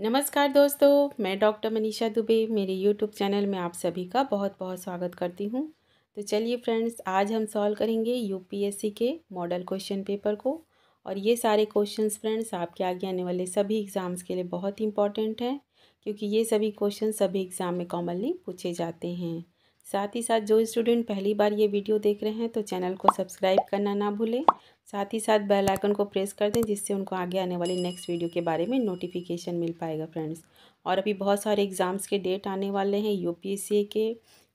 नमस्कार दोस्तों मैं डॉक्टर मनीषा दुबे मेरे यूट्यूब चैनल में आप सभी का बहुत बहुत स्वागत करती हूँ तो चलिए फ्रेंड्स आज हम सॉल्व करेंगे यूपीएससी के मॉडल क्वेश्चन पेपर को और ये सारे क्वेश्चंस फ्रेंड्स आपके आगे आने वाले सभी एग्ज़ाम्स के लिए बहुत ही इंपॉर्टेंट हैं क्योंकि ये सभी क्वेश्चन सभी एग्ज़ाम में कॉमनली पूछे जाते हैं साथ ही साथ जो स्टूडेंट पहली बार ये वीडियो देख रहे हैं तो चैनल को सब्सक्राइब करना ना भूलें साथ ही साथ बेल आइकन को प्रेस कर दें जिससे उनको आगे आने वाली नेक्स्ट वीडियो के बारे में नोटिफिकेशन मिल पाएगा फ्रेंड्स और अभी बहुत सारे एग्ज़ाम्स के डेट आने वाले हैं यू के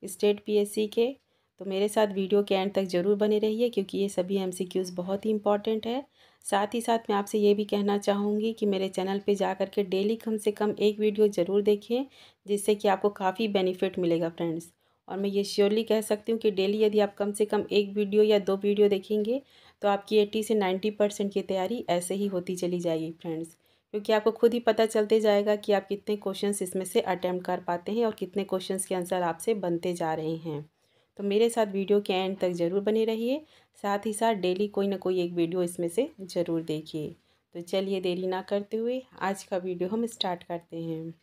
स्टेट पी के तो मेरे साथ वीडियो के एंड तक ज़रूर बने रहिए क्योंकि ये सभी एम बहुत ही इंपॉर्टेंट है साथ ही साथ मैं आपसे ये भी कहना चाहूँगी कि मेरे चैनल पे जा कर के डेली कम से कम एक वीडियो ज़रूर देखें जिससे कि आपको काफ़ी बेनिफिट मिलेगा फ्रेंड्स और मैं ये श्योरली कह सकती हूँ कि डेली यदि आप कम से कम एक वीडियो या दो वीडियो देखेंगे तो आपकी एट्टी से नाइन्टी परसेंट की तैयारी ऐसे ही होती चली जाएगी फ्रेंड्स क्योंकि आपको खुद ही पता चलते जाएगा कि आप कितने क्वेश्चन इसमें से अटैम्प्ट कर पाते हैं और कितने क्वेश्चन के आंसर आपसे बनते जा रहे हैं तो मेरे साथ वीडियो के एंड तक ज़रूर बने रहिए साथ ही साथ डेली कोई ना कोई एक वीडियो इसमें से ज़रूर देखिए तो चलिए देरी ना करते हुए आज का वीडियो हम स्टार्ट करते हैं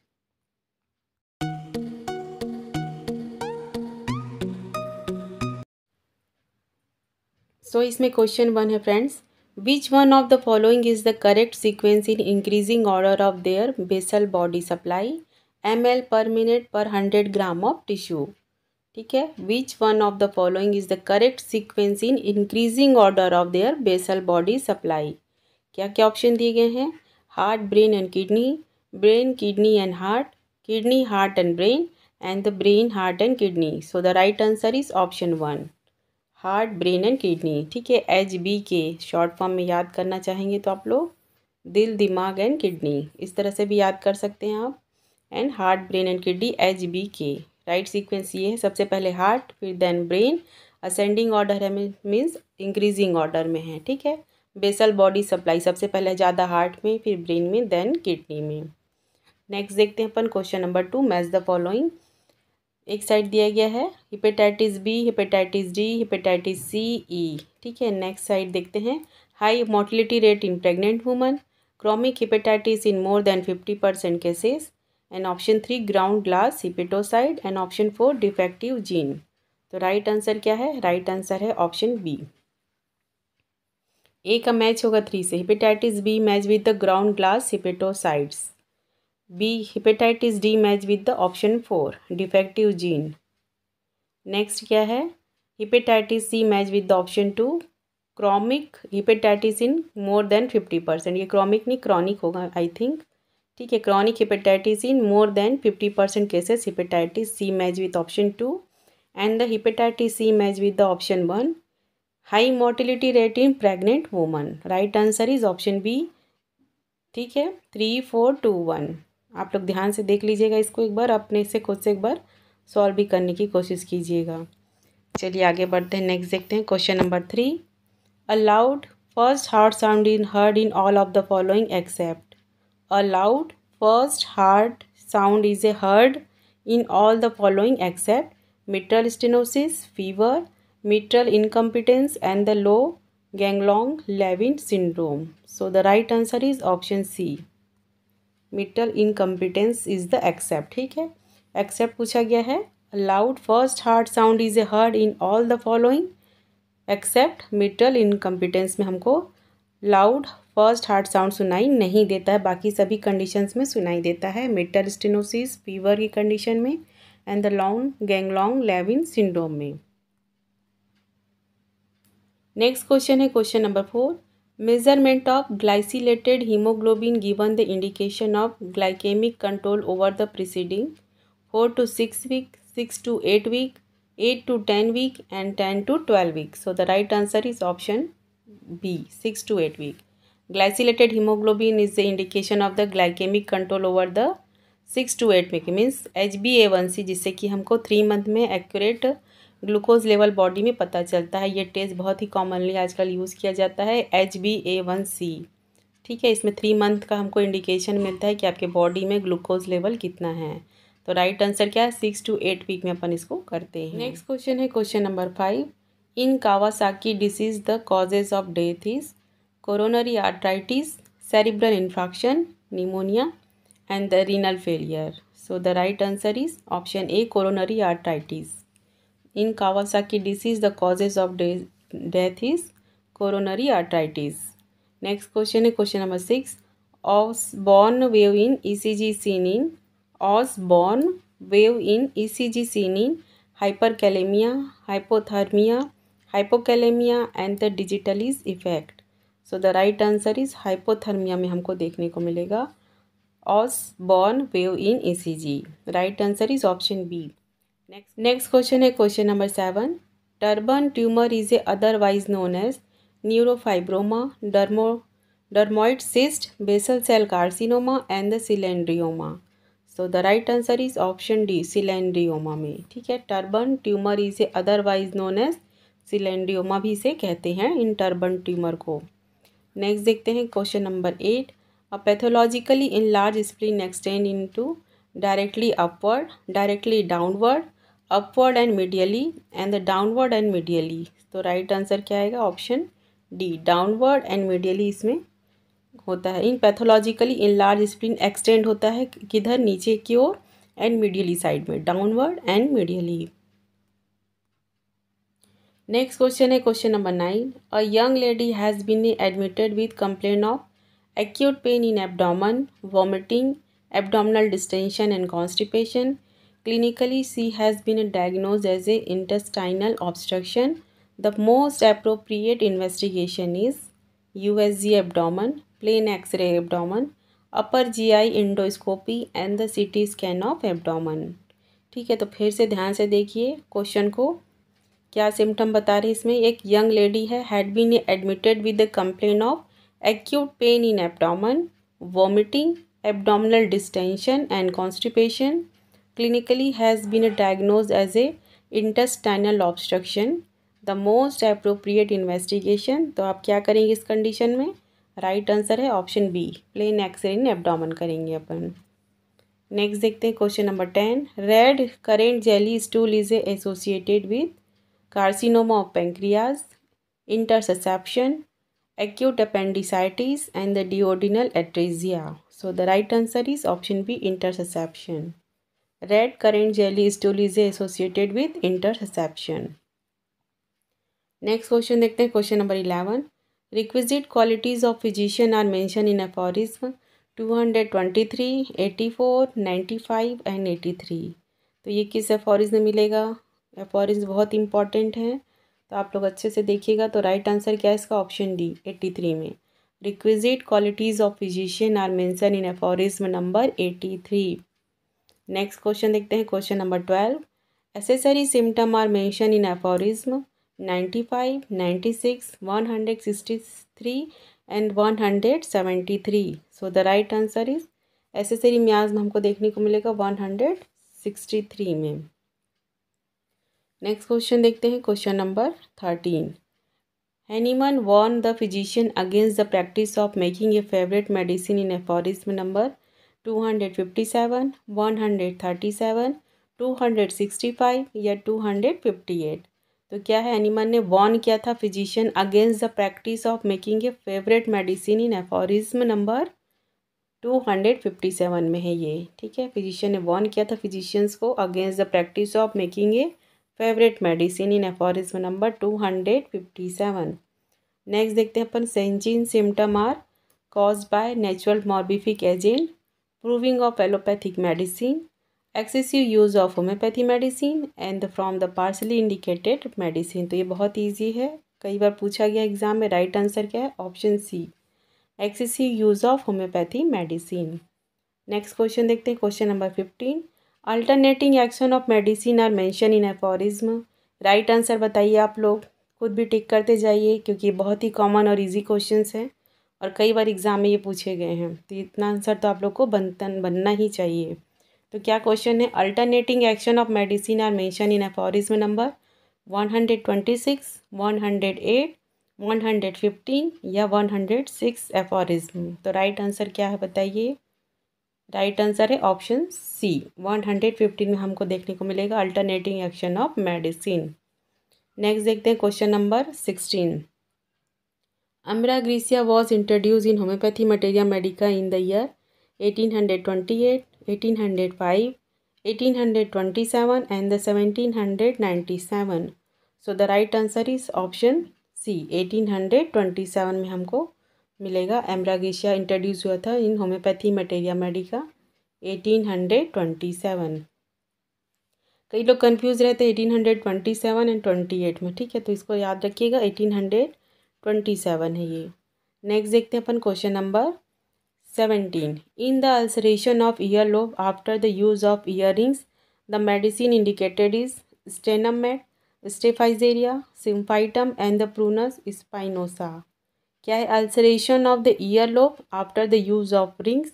सो इसमें क्वेश्चन वन है friends which one of the following is the correct sequence in increasing order of their basal body supply M L per minute per hundred gram of tissue ठीक है which one of the following is the correct sequence in increasing order of their basal body supply क्या क्या option दिए गए हैं heart brain and kidney brain kidney and heart kidney heart and brain and the brain heart and kidney so the right answer is option one heart brain and kidney ठीक है H B के short form में याद करना चाहेंगे तो आप लोग दिल दिमाग एंड किडनी इस तरह से भी याद कर सकते हैं आप and heart brain and kidney H B के राइट सीक्वेंस ये है सबसे पहले हार्ट फिर देन ब्रेन असेंडिंग ऑर्डर है मीन्स इंक्रीजिंग ऑर्डर में है ठीक है बेसल बॉडी सप्लाई सबसे पहले ज़्यादा हार्ट में फिर ब्रेन में देन किडनी में नेक्स्ट देखते हैं अपन question number two match the following एक साइड दिया गया है hepatitis B hepatitis D hepatitis C E ठीक है नेक्स्ट साइड देखते हैं high mortality rate in pregnant woman chromic hepatitis in more than fifty percent cases and option three ground glass hepatocyte and option four defective gene तो right answer क्या है right answer है option B A का match होगा three से hepatitis B match with the ground glass hepatocytes B hepatitis D match with the option four defective gene next क्या है hepatitis C match with the option two chromic hepatitis in more than fifty percent ये chromic नहीं chronic होगा I think ठीक है chronic hepatitis in more than fifty percent cases hepatitis C match with option two and the hepatitis C match with the option one high mortality rate in pregnant woman right answer is option B ठीक है three four two one आप लोग ध्यान से देख लीजिएगा इसको एक बार अपने से खुद से एक बार सॉल्व भी करने की कोशिश कीजिएगा चलिए आगे बढ़ते हैं नेक्स्ट देखते हैं question number three a loud first heart sound in heard in all of the following except a loud first hard sound is a heard in all the following except mitral stenosis fever mitral incompetence and the Lown Ganong Levine syndrome so the right answer is option C mitral incompetence is the accept ठीक है accept पूछा गया है loud first hard sound is a heard in all the following except mitral incompetence में हमको loud first heart sound सुनाई नहीं देता है बाकी सभी कंडीशंस में सुनाई देता है मिटल स्टेनोसिस फीवर की कंडीशन में and the long Ganong Levine syndrome में नेक्स्ट क्वेश्चन है question number four Measurement of glycylated hemoglobin given the indication of glycemic control over the preceding 4 to 6 week, 6 to 8 week, 8 to 10 week and 10 to 12 week. So the right answer is option B 6 to 8 week. Glycylated hemoglobin is the indication of the glycemic control over the six to eight में means H B A one C जिससे कि हमको three month में accurate glucose level body में पता चलता है ये टेस्ट बहुत ही कॉमनली आजकल यूज़ किया जाता है H B A one C ठीक है इसमें थ्री मंथ का हमको इंडिकेशन मिलता है कि आपके बॉडी में ग्लूकोज लेवल कितना है तो राइट आंसर क्या है सिक्स टू एट वीक में अपन इसको करते हैं नेक्स्ट क्वेश्चन है question number five in Kawasaki disease the causes of death is coronary arteritis cerebral infarction pneumonia and the renal failure so the right answer is option A coronary arteritis in Kawasaki disease the causes of death is coronary arteritis next question है question number six Osborn wave in E C G seen in Osborn wave in E C G seen in hyperkalemia hypothermia hypokalemia and the digitalis effect so the right answer is hypothermia में हमको देखने को मिलेगा Osborn wave in E C G right answer is option B next next question है question number seven turban tumour is a otherwise known as neurofibroma dermo dermoid cyst basal cell carcinoma and the cylindroma so the right answer is option D cylindroma में ठीक है turban tumour is a otherwise known as cylindroma भी से कहते हैं इन turban tumour को next देखते हैं question number eight a pathologically enlarged spleen extend into directly upward directly downward upward and medially and the downward and medially तो right answer क्या आएगा option D downward and medially इसमें होता है in pathologically enlarged spleen extend होता है किधर नीचे की ओर एंड मीडियली साइड में downward and medially next question है question number nine a young lady has been admitted with complain of acute pain in abdomen vomiting abdominal distension and constipation Clinically, she has been diagnosed as a intestinal obstruction. The most appropriate investigation is USG abdomen, plain X-ray abdomen, upper GI endoscopy and the CT scan of abdomen. ठीक है तो फिर से ध्यान से देखिए question को क्या सिम्टम बता रही इसमें एक यंग लेडी है had been admitted with the complain of acute pain in abdomen vomiting abdominal distension and constipation clinically has been diagnosed as a intestinal obstruction the most appropriate investigation तो आप क्या करेंगे इस condition में right right answer है B plain x-ray in abdomen करेंगे अपन next देखते हैं question number ten red currant jelly stool is associated with carcinoma of pancreas interception acute appendicitis and the duodenal atresia so the right answer is option b intersusception red currant jelly stool associated associated with interception. Next question देखते हैं question number eleven requisite qualities of physician are mention in aphorism two hundred twenty three eighty four ninety five and eighty three तो ये किस में मिलेगा aphorism बहुत important है तो आप लोग अच्छे से देखिएगा तो राइट आंसर क्या है इसका ऑप्शन डी एट्टी थ्री में requisite qualities of physician are mention in aphorism number eighty three next question देखते हैं question number twelve accessory symptom are mention in aphorism ninety five ninety six one hundred sixty three and one hundred seventy three so the right answer is accessory में हमको देखने को मिलेगा one hundred sixty three में next question देखते हैं question number thirteen Hahnemann Warne the physician against the practice of making a favourite medicine in aphorism number two hundred fifty seven one hundred thirty seven two hundred sixty five या two hundred fifty eight तो क्या है animal ने warn किया था physician against the practice of making a favourite medicine in aphorism number two hundred fifty seven में है ये ठीक है फिजिशियन ने वॉर्न किया था फिजिशियंस को against the practice of making a favourite medicine in aphorism number two hundred fifty seven next देखते हैं अपन सेंजिन symptom are cause by natural morbific agent proving of allopathic medicine, excessive use of homeopathy medicine and from the partially indicated medicine तो ये बहुत easy है कई बार पूछा गया एग्जाम में राइट आंसर क्या है option C excessive use of homeopathy medicine next question देखते हैं question number fifteen alternating action of medicine are mention in aphorism right answer बताइए आप लोग खुद भी टिक करते जाइए क्योंकि बहुत ही कॉमन और इजी क्वेश्चंस हैं और कई बार एग्ज़ाम में ये पूछे गए हैं तो इतना आंसर तो आप लोग को बनता बनना ही चाहिए तो क्या क्वेश्चन है alternating action of medicine are mention in में number one hundred twenty six one hundred eight one hundred fifteen या वन हंड्रेड सिक्स एफॉरिज तो राइट आंसर क्या है बताइए राइट आंसर है option C one hundred fifteen में हमको देखने को मिलेगा alternating action of medicine next देखते हैं question number sixteen ambra grisea was introduce in homeopathy materia medica in the year eighteen eighteen hundred hundred twenty eight five eighteen hundred twenty seven and the hundred ninety seven so the right answer is option C eighteen hundred twenty seven में हमको मिलेगा ambra grisea introduce हुआ था in homeopathy materia medica eighteen hundred twenty seven कई लोग confuse रहते हैं seven and twenty eight में ठीक है तो इसको याद रखिएगा एटीन हंड्रेड ट्वेंटी सेवन है ये नेक्स्ट देखते हैं अपन question number seventeen in the ulceration of ear lobe after the use of ear rings the medicine indicated is stannum met staphysagria symphytum and the prunus spinosa क्या है ulceration of the ear lobe after the use of rings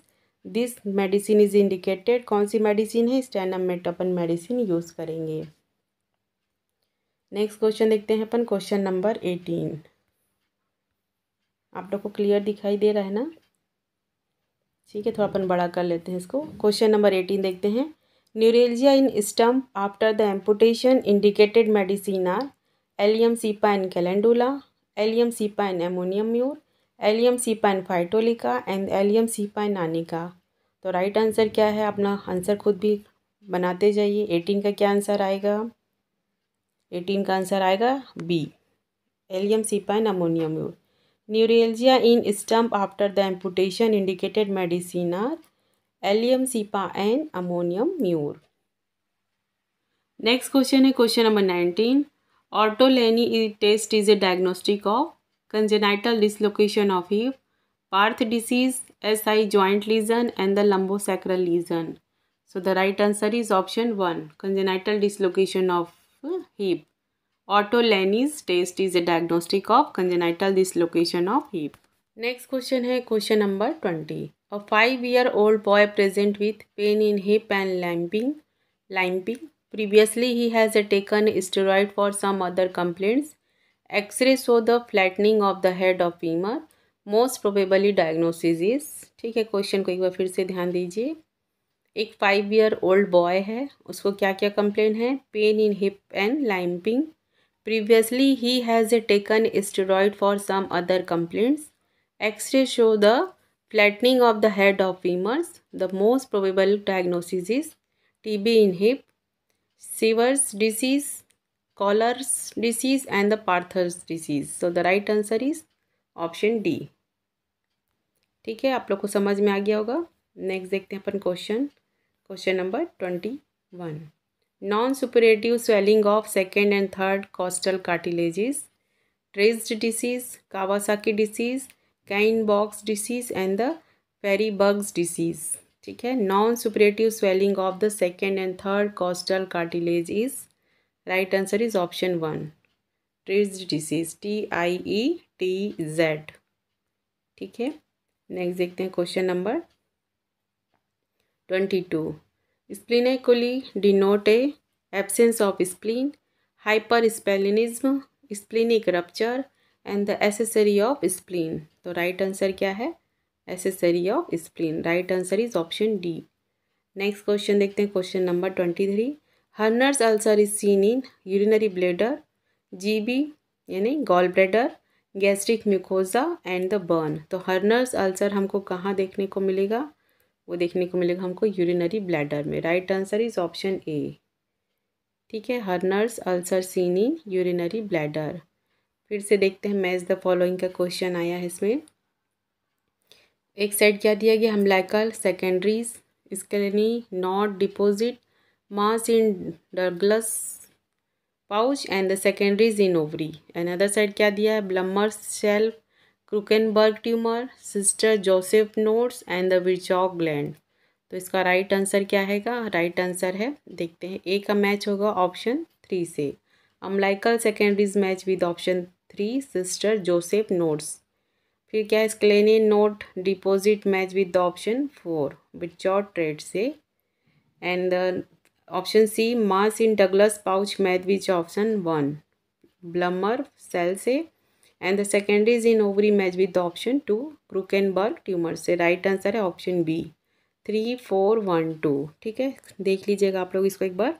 this medicine is indicated कौन सी medicine है stannum met अपन medicine use करेंगे next question देखते हैं अपन क्वेश्चन नंबर एटीन आप लोग को क्लियर दिखाई दे रहा है ना ठीक है थोड़ा अपन बड़ा कर लेते हैं इसको क्वेश्चन नंबर एटीन देखते हैं neuralgia in stump after the amputation indicated medicine are allium cepa in calendula allium cepa in ammonium mur allium cepa in phytolacca and allium cepa in arnica तो राइट आंसर क्या है अपना answer खुद भी बनाते जाइए एटीन का क्या आंसर आएगा एटीन का आंसर आएगा B allium cepa in ammonium mur Neuralgia in stump after the amputation indicated medicine are Allium cepa and ammonium mure. Next question is question number 19. Ortolani test is a diagnostic of congenital dislocation of hip, Barth disease, SI joint lesion and the lumbosacral lesion. So the right answer is option 1, congenital dislocation of uh, hip. Ortolani's test is a diagnostic of congenital dislocation of hip next question है question number twenty a five year old boy present with pain in hip and limping limping previously he has taken steroid for some other complaints X-ray show the flattening of the head of femur most probably diagnosis is ठीक है question को एक बार फिर से ध्यान दीजिए एक five year old boy है उसको क्या क्या कंप्लेन है pain in hip and limping Previously, he has taken steroid for some other complaints. X-ray show the flattening of the head of femurs. The most probable diagnosis is TB in hip, Severs disease, Collar's disease and the Parther's disease. So the right answer is option D. ठीक है आप लोग को समझ में आ गया होगा next देखते हैं अपन question question number twenty one non suppurative swelling of second and third costal cartilages Tietze's disease Kawasaki disease Kienbock's disease and the पेरीबग्स डिसीज ठीक है non suppurative swelling of the second and third costal cartilage is right answer is option one Tietze's disease T I E T Z ठीक है next देखते हैं question number twenty two splenunculi denote a absence of spline hyper hypersplenism splenic rupture and the accessory of spleen तो right answer क्या है accessory of spleen right answer is option D next question देखते हैं question number twenty three Hunner's ulcer is seen in urinary bladder G B यानी gall bladder gastric mucosa and the burn तो Hunner's ulcer हमको कहाँ देखने को मिलेगा वो देखने को मिलेगा हमको यूरिनरी ब्लैडर में right answer is option A ठीक है Hunner's ulcer seen in urinary bladder फिर से देखते हैं मैच द फॉलोइंग का क्वेश्चन आया है इसमें एक सेट क्या दिया गया हम umbilical secondaries scalene node deposit in in pouch and the secondaries in ovary and other set क्या दिया है Blumer's shelf Krukenberg tumour Sister Joseph nodes and the विचॉक ग्लैंड तो इसका राइट आंसर क्या हैगा राइट आंसर है देखते हैं ए का मैच होगा ऑप्शन थ्री से umbilical secondaries match with option three Sister Joseph nodes फिर क्या है scalene node deposit match with option four बिचॉट ट्रेड से and option C mass in Douglas pouch match with option one Blumer shelf से and the secondaries in ovary match with option two Krukenberg tumour से right answer है option B three four one two ठीक है देख लीजिएगा आप लोग इसको एक बार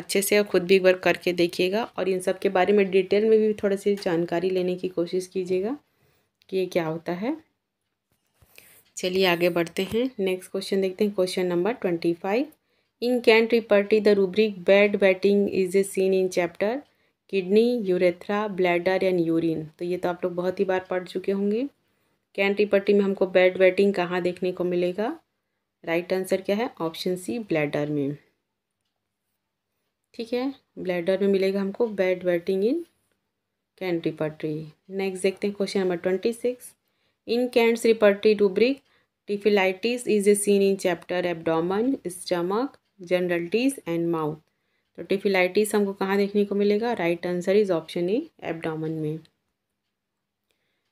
अच्छे से और ख़ुद भी एक बार करके देखिएगा और इन सब के बारे में डिटेल में भी थोड़ा सी जानकारी लेने की कोशिश कीजिएगा कि ये क्या होता है चलिए आगे बढ़ते हैं नेक्स्ट क्वेश्चन देखते हैं question number twenty five in Kent repertory the rubric bed wetting is a seen in chapter kidney urethra bladder and urine तो ये तो आप लोग बहुत ही बार पढ़ चुके होंगे कैंट्री पट्टी में हमको बेड वेटिंग कहाँ देखने को मिलेगा राइट आंसर क्या है ऑप्शन सी ब्लैडर में ठीक है ब्लैडर में मिलेगा हमको bed wetting in Kent repertory next देखते हैं question number twenty six in Kent's repertory rubric typhlitis is a seen in chapter abdomen stomach generalities and mouth तो टिफिलाइटिस हमको कहाँ देखने को मिलेगा right answer is option A abdomen में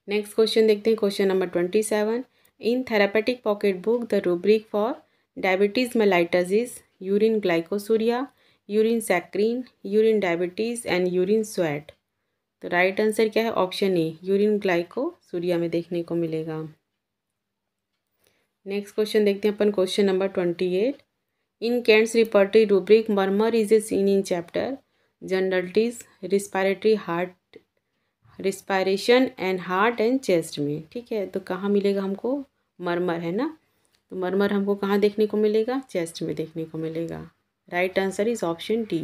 next question देखते हैं question number twenty seven in therapeutic pocket book the rubric for diabetes mellitus is urine glycosuria urine saccharine urine diabetes and urine sweat तो right answer क्या है option A urine glycosuria में देखने को मिलेगा next question देखते हैं अपन question number twenty eight In Kent's repertory rubric, Murmur is a singing chapter. Generalities respiratory heart respiration and heart and chest में ठीक है तो कहाँ मिलेगा हमको मरमर है ना तो मरमर हमको कहाँ देखने को मिलेगा चेस्ट में देखने को मिलेगा right answer is option D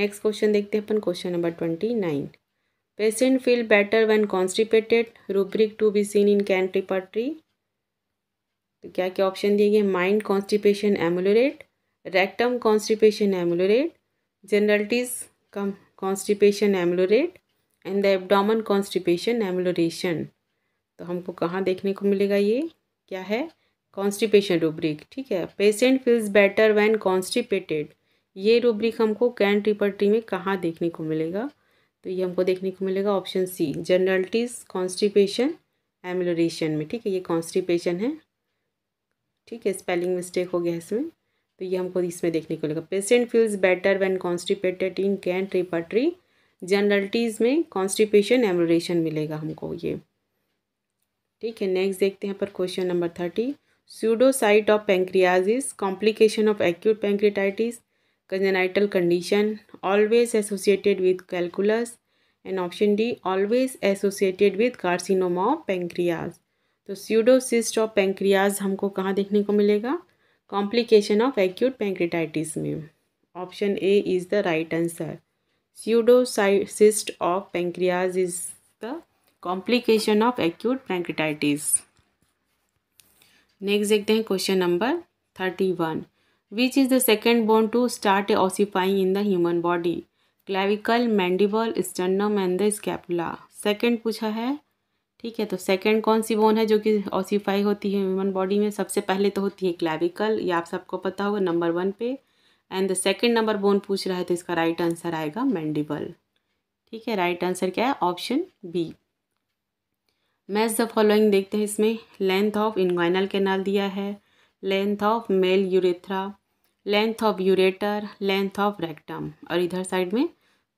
next question देखते हैं अपन question number twenty nine patient feel better when constipated rubric to be seen in Kent repertory तो क्या क्या ऑप्शन दिए गए mind constipation ameliorate rectum constipation ameliorate generalities कम constipation ameliorate and the abdomen constipation amelioration तो हमको कहाँ देखने को मिलेगा ये क्या है कॉन्स्टिपेशन रूब्रिक ठीक है patient feels better when constipated ये रूब्रिक हमको कैंट रिपर्टी में कहाँ देखने को मिलेगा तो ये हमको देखने को मिलेगा ऑप्शन सी जनरलिटीज़ कॉन्स्टिपेशन एमोलोरेशन में ठीक है ये कॉन्स्टिपेशन है ठीक है स्पेलिंग मिस्टेक हो गया इसमें तो ये हमको इसमें देखने को मिलेगा patient feels better when constipated in Kent repertory generalities में कॉन्स्टिपेशन एमरेशन मिलेगा हमको ये ठीक है नेक्स्ट देखते हैं पर question number thirty pseudocyst of pancreas complication of acute pancreatitis congenital condition always associated with calculus and option D always associated with carcinoma of pancreas तो स्यूडोसिस्ट ऑफ पेंक्रियाज हमको कहाँ देखने को मिलेगा कॉम्प्लिकेशन ऑफ एक्यूट पेंक्रेटाइटिस में option A is the right answer pseudocyst of pancreas is the complication of acute pancreatitis next देखते हैं question number thirty one which is the second bone to start ossifying in the human body clavicle mandible sternum and the scapula second पूछा है ठीक है तो second कौन सी bone है जो कि ऑसीफाई होती है ह्यूमन बॉडी में सबसे पहले तो होती है क्लैविकल ये आप सबको पता होगा नंबर वन पे and the second number bone पूछ रहा है तो इसका राइट आंसर आएगा मैंडिबल ठीक है राइट आंसर क्या है option B match the following देखते हैं इसमें लेंथ ऑफ इनग्वाइनल कैनाल दिया है length of male urethra length of ureter length of rectum और इधर साइड में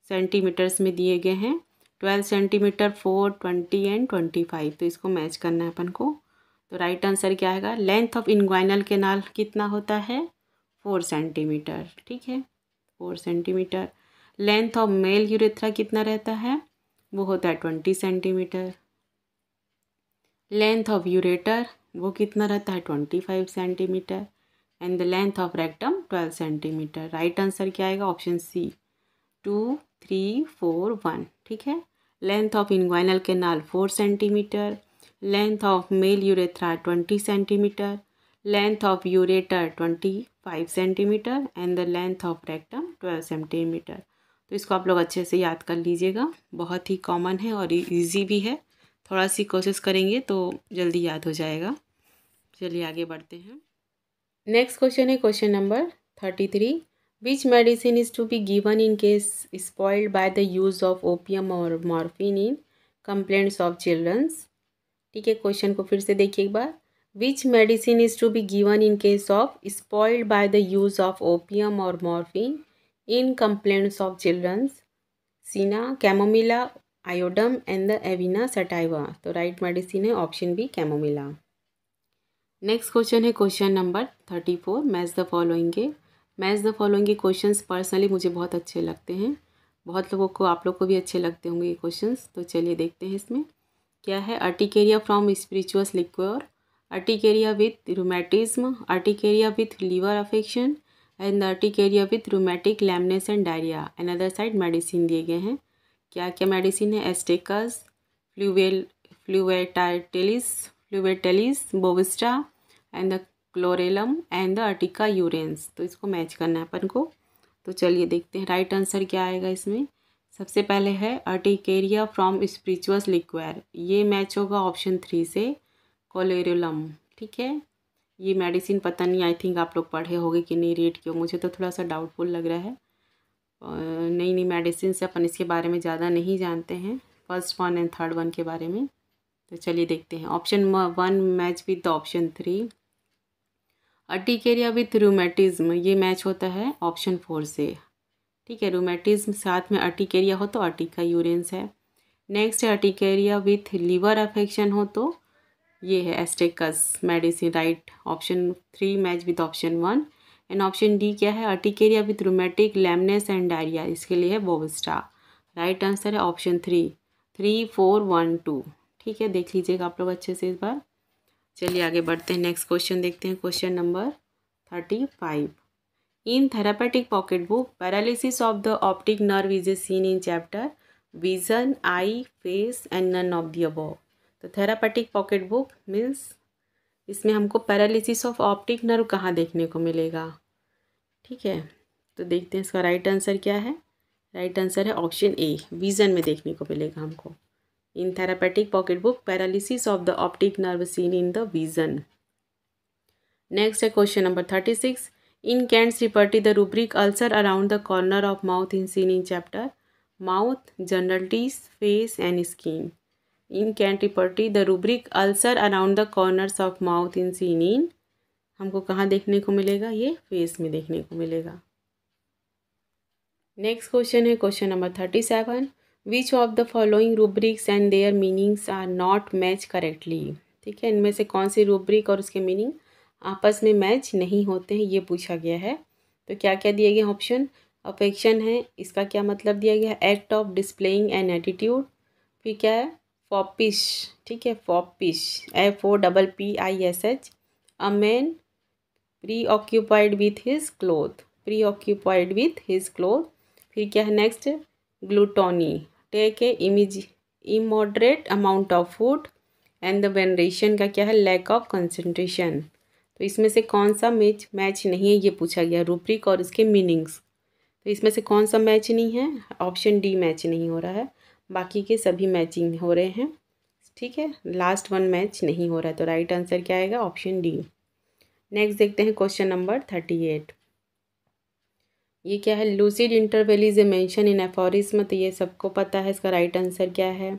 सेंटीमीटर्स में दिए गए हैं twelve centimetre four twenty and twenty five तो इसको मैच करना है अपन को तो राइट आंसर क्या आएगा लेंथ ऑफ इनग्वाइनल केनाल कितना होता है फोर सेंटीमीटर ठीक है four centimetre length of male urethra कितना रहता है वो होता है twenty centimetre length of ureter वो कितना रहता है twenty five centimetre and the length of rectum twelve centimetre right answer क्या आएगा option C two three four one ठीक है length of inguinal canal four centimetre length of male urethra twenty centimetre length of ureter twenty five centimetre and the length of rectum twelve centimetre तो इसको आप लोग अच्छे से याद कर लीजिएगा बहुत ही कॉमन है और ईजी भी है थोड़ा सी कोशिश करेंगे तो जल्दी याद हो जाएगा चलिए आगे बढ़ते हैं नेक्स्ट क्वेश्चन है question number thirty three Which medicine is to be given in case spoiled by the use of opium or morphine in complaints of children's? ठीक है क्वेश्चन को फिर से देखिए एक बार which medicine is to be given in case of spoiled by the use of opium और morphine in complaints of children's cina chamomilla iodum and the avena sativa तो राइट मेडिसिन है option B chamomilla next question है question number thirty four match the following के match the following के questions personally मुझे बहुत अच्छे लगते हैं बहुत लोगों को आप लोग को भी अच्छे लगते होंगे ये क्वेश्चंस तो चलिए देखते हैं इसमें क्या है urticaria from spirituous liquor urticaria with rheumatism urticaria with liver affection and urticaria with rheumatic lameness and diarrhoea and other side medicine दिए गए हैं क्या क्या मेडिसिन है एस्टेकस फ्लूवेल fluviatilis fluviatilis bovista and the chloralum and the urtica urens तो इसको match करना है अपन को तो चलिए देखते हैं राइट आंसर क्या आएगा इसमें सबसे पहले है अर्टिकेरिया फ्रॉम स्परिचुअस लिक्वायर ये मैच होगा ऑप्शन थ्री से कोलेरुलम ठीक है ये मेडिसिन पता नहीं आई थिंक आप लोग पढ़े होंगे कि नहीं रीड क्यों मुझे तो थोड़ा सा डाउटफुल लग रहा है नई नई मेडिसिन से अपन इसके बारे में ज़्यादा नहीं जानते हैं first one and third one के बारे में तो चलिए देखते हैं option one match with the option three urticaria with rheumatism ये मैच होता है ऑप्शन फोर से ठीक है रूमेटिज्म साथ में अर्टिकेरिया हो तो अर्टिका यूरेंस है नेक्स्ट है अर्टिकेरिया विथ लीवर अफेक्शन हो तो ये है astacus medicine right option three match with option one and option D क्या है urticaria with rheumatic lameness and diarrhoea इसके लिए है बोविस्टा राइट आंसर है option three three four one two ठीक है देख लीजिएगा आप लोग अच्छे से इस बार चलिए आगे बढ़ते हैं नेक्स्ट क्वेश्चन देखते हैं question number thirty five in therapeutic pocket book paralysis of the optic nerve is a seen in chapter vision eye face and none of the above तो थेरापेटिक पॉकेट बुक मीन्स इसमें हमको paralysis of optic nerve कहाँ देखने को मिलेगा ठीक है तो देखते हैं इसका राइट आंसर क्या है राइट आंसर है ऑप्शन ए विजन में देखने को मिलेगा हमको in therapeutic pocketbook paralysis of the optic nerve seen in the vision next a question number 36 in Kent's repertory the rubric ulcer around the corner of mouth is seen in chapter mouth generalities face and skin in Kent repertory the rubric ulcer around the corners of mouth is seen in हमको कहाँ देखने को मिलेगा ये face में देखने को मिलेगा नेक्स्ट क्वेश्चन है question number thirty seven which of the following rubrics and their meanings are not match correctly ठीक है इनमें से कौन सी रूब्रिक और उसके मीनिंग आपस में मैच नहीं होते हैं ये पूछा गया है तो क्या क्या दिए गए ऑप्शन अफेक्शन है इसका क्या मतलब दिया गया है act of displaying an attitude फिर क्या है फॉपिश ठीक है foppish F O double P I S H a man preoccupied with his cloth preoccupied with his cloth फिर क्या है नेक्स्ट ग्लूटोनी टेक ए इमिज immoderate amount of food and the veneration का क्या है lack of concentration तो इसमें से कौन सा मैच मैच नहीं है ये पूछा गया रूपरिक और इसके मीनिंग्स तो इसमें से कौन सा मैच नहीं है ऑप्शन डी मैच नहीं हो रहा है बाकी के सभी मैचिंग हो रहे हैं ठीक है लास्ट वन मैच नहीं हो रहा है तो राइट आंसर क्या आएगा ऑप्शन डी नेक्स्ट देखते हैं क्वेश्चन नंबर थर्टी एट ये क्या है lucid interval is a mention in aphorism तो ये सबको पता है इसका राइट आंसर क्या है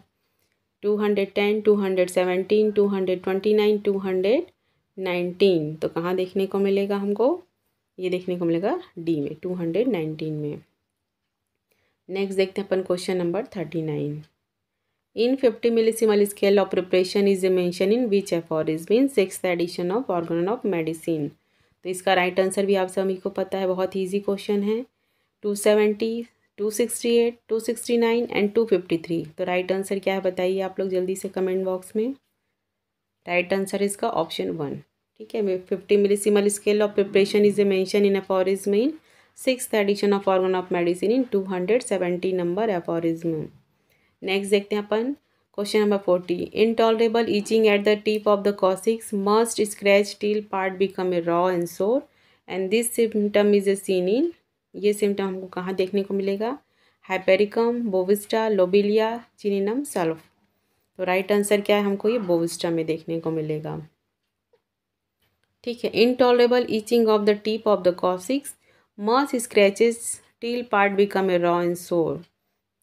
two hundred ten two hundred seventeen two hundred twenty nine two hundred nineteen तो कहाँ देखने को मिलेगा हमको ये देखने को मिलेगा डी में टू हंड्रेड नाइनटीन में नेक्स्ट देखते हैं अपन question number thirty nine in fifty millesimal scale of preparation is a mention in which aphorism mean six edition of organ of medicine तो इसका राइट आंसर भी आप सभी को पता है बहुत ईजी क्वेश्चन है two seventy two sixty eight two sixty nine and two fifty three तो राइट आंसर क्या है बताइए आप लोग जल्दी से कमेंट बॉक्स में राइट आंसर इसका ऑप्शन वन ठीक है fifty millesimal scale of preparation is a mention in aphorism in six edition of organ of medicine in two hundred seventy number aphorism next देखते हैं अपन question number forty intolerable itching at the tip of the coccyx must scratch till part become a raw and sore and this symptom is a seen in ये symptom हमको कहाँ देखने को मिलेगा hypericum bovista lobelia chininum sulph तो right answer क्या है हमको ये बोविस्टा में देखने को मिलेगा ठीक है intolerable itching of the tip of the coccyx must scratches till part become a raw and sore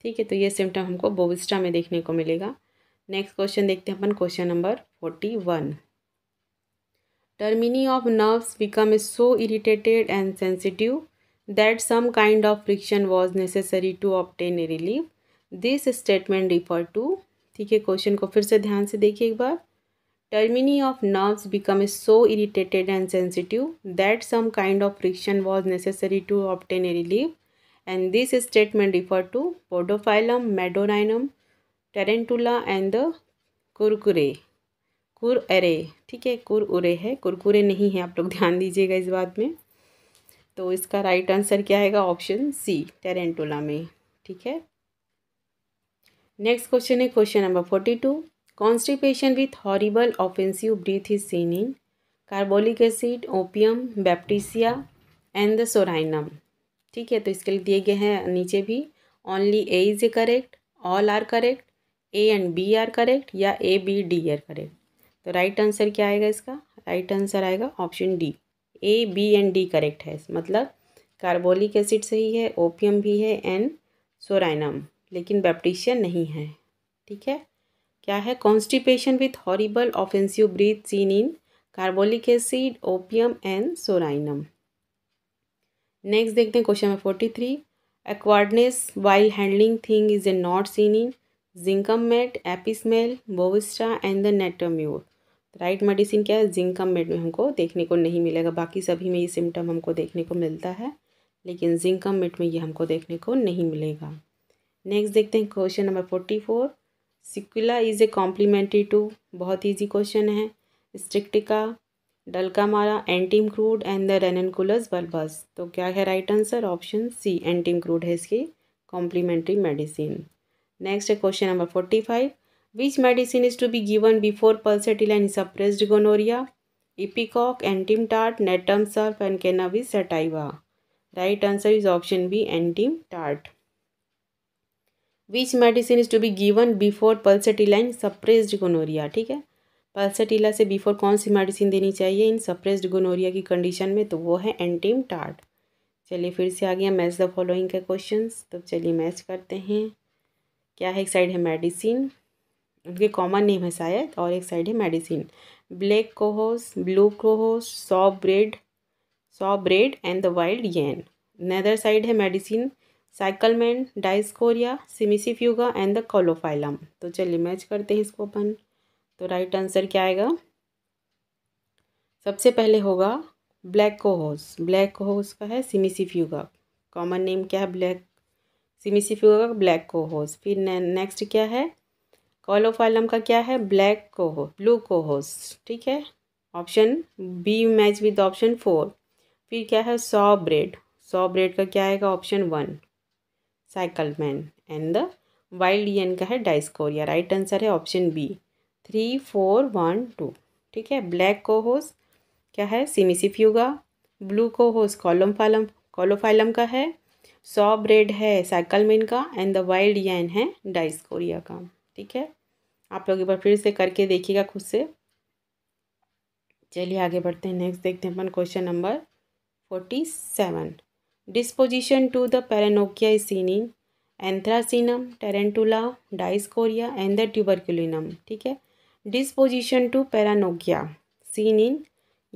ठीक है तो ये सिम्टम हमको बोविस्टा में देखने को मिलेगा नेक्स्ट क्वेश्चन देखते हैं अपन question number forty one termini of nerves become is so irritated and sensitive that some kind of friction was necessary to obtain a relief this statement refer to ठीक है question को फिर से ध्यान से देखिए एक बार termini of nerves become is so irritated and sensitive that some kind of friction was necessary to obtain a relief and this statement refer to podophyllum, meadowninum, tarantula and the kurkure कुरअरे ठीक है कुर उरे है कुरकुरे नहीं है आप लोग ध्यान दीजिएगा इस बात में तो इसका राइट आंसर क्या आएगा ऑप्शन सी टेरेंटोला में ठीक है नेक्स्ट क्वेश्चन है question number forty two constipation with horrible offensive breath is seen in carbolic acid opium baptisia and the psorinum ठीक है तो इसके लिए दिए गए हैं नीचे भी only A is A correct all are correct A and B are correct या A B D are correct तो राइट आंसर क्या आएगा इसका राइट आंसर आएगा option D A B and D correct है मतलब कार्बोलिक एसिड सही है ओपियम भी है एंड सोराइनम लेकिन बैप्टिशिया नहीं है ठीक है क्या है constipation with horrible offensive breath seen in carbolic acid opium and psorinum next देखते हैं question number forty three awkwardness while handling thing is a not seen in एपी apis mel bovista and the natrum mur right medicine क्या है जिंकम met में हमको देखने को नहीं मिलेगा बाकी सभी में ये सिम्टम हमको देखने को मिलता है लेकिन जिंकम मेट में ये हमको देखने को नहीं मिलेगा नेक्स्ट देखते हैं question number forty four squilla is a complementary to बहुत ईजी क्वेश्चन है स्ट्रिक्टिका dulcamara antim crude and the ranunculus bulbosus तो क्या है right answer option C antim crude है इसकी कॉम्प्लीमेंट्री मेडिसिन नेक्स्ट है question number forty five which medicine is to be given before pulsatilla and suppressed gonorrhoea ipecac antim tart natrum sulph and cannabis sativa right answer is option B एंटीम tart which medicine is to be given before pulsatilla and suppressed gonorrhoea ठीक है पल्सटीला से before कौन सी medicine देनी चाहिए इन suppressed gonorrhoea की condition में तो वो है एंटीम टार्ट चलिए फिर से आ गया मैच द फॉलोइंग के क्वेश्चन तो चलिए मैच करते हैं क्या है एक साइड है मेडिसिन उनके कॉमन नेम है शायद और एक साइड है medicine black cohosh blue cohosh sowbread sowbread and the wild yam other side है medicine cyclamen dioscorea cimicifuga and the caulophyllum तो चलिए मैच करते हैं इसको अपन तो राइट आंसर क्या आएगा सबसे पहले होगा ब्लैक कोहोस ब्लैक कोहोस का है सिमिसिफ्यूगा कॉमन नेम क्या है ब्लैक सिमिसिफ्यूगा का ब्लैक कोहोस फिर ने, नेक्स्ट क्या है कॉलोफाइलम का क्या है ब्लैक कोहो ब्लू कोहोस ठीक है option B match with option four फिर क्या है सॉ ब्रेड सॉ ब्रेड का क्या आएगा option one cycle man and the wild yam का है डाइस्कोरिया राइट आंसर है option B three four one two ठीक है ब्लैक को होस क्या है सिमिसिफ्यूगा ब्लू को होस कॉलम फालम कॉलोफाइलम का है सॉ ब्रेड है साइकलमिन का एंड द वाइल्ड यैन है डाइस्कोरिया का ठीक है आप लोग एक बार फिर से करके देखिएगा खुद से चलिए आगे बढ़ते हैं नेक्स्ट देखते हैं अपन question number forty seven disposition to the paronychia seen in anthracinum tarentula dioscorea and the tuberculinum ठीक है disposition to paronychia seen in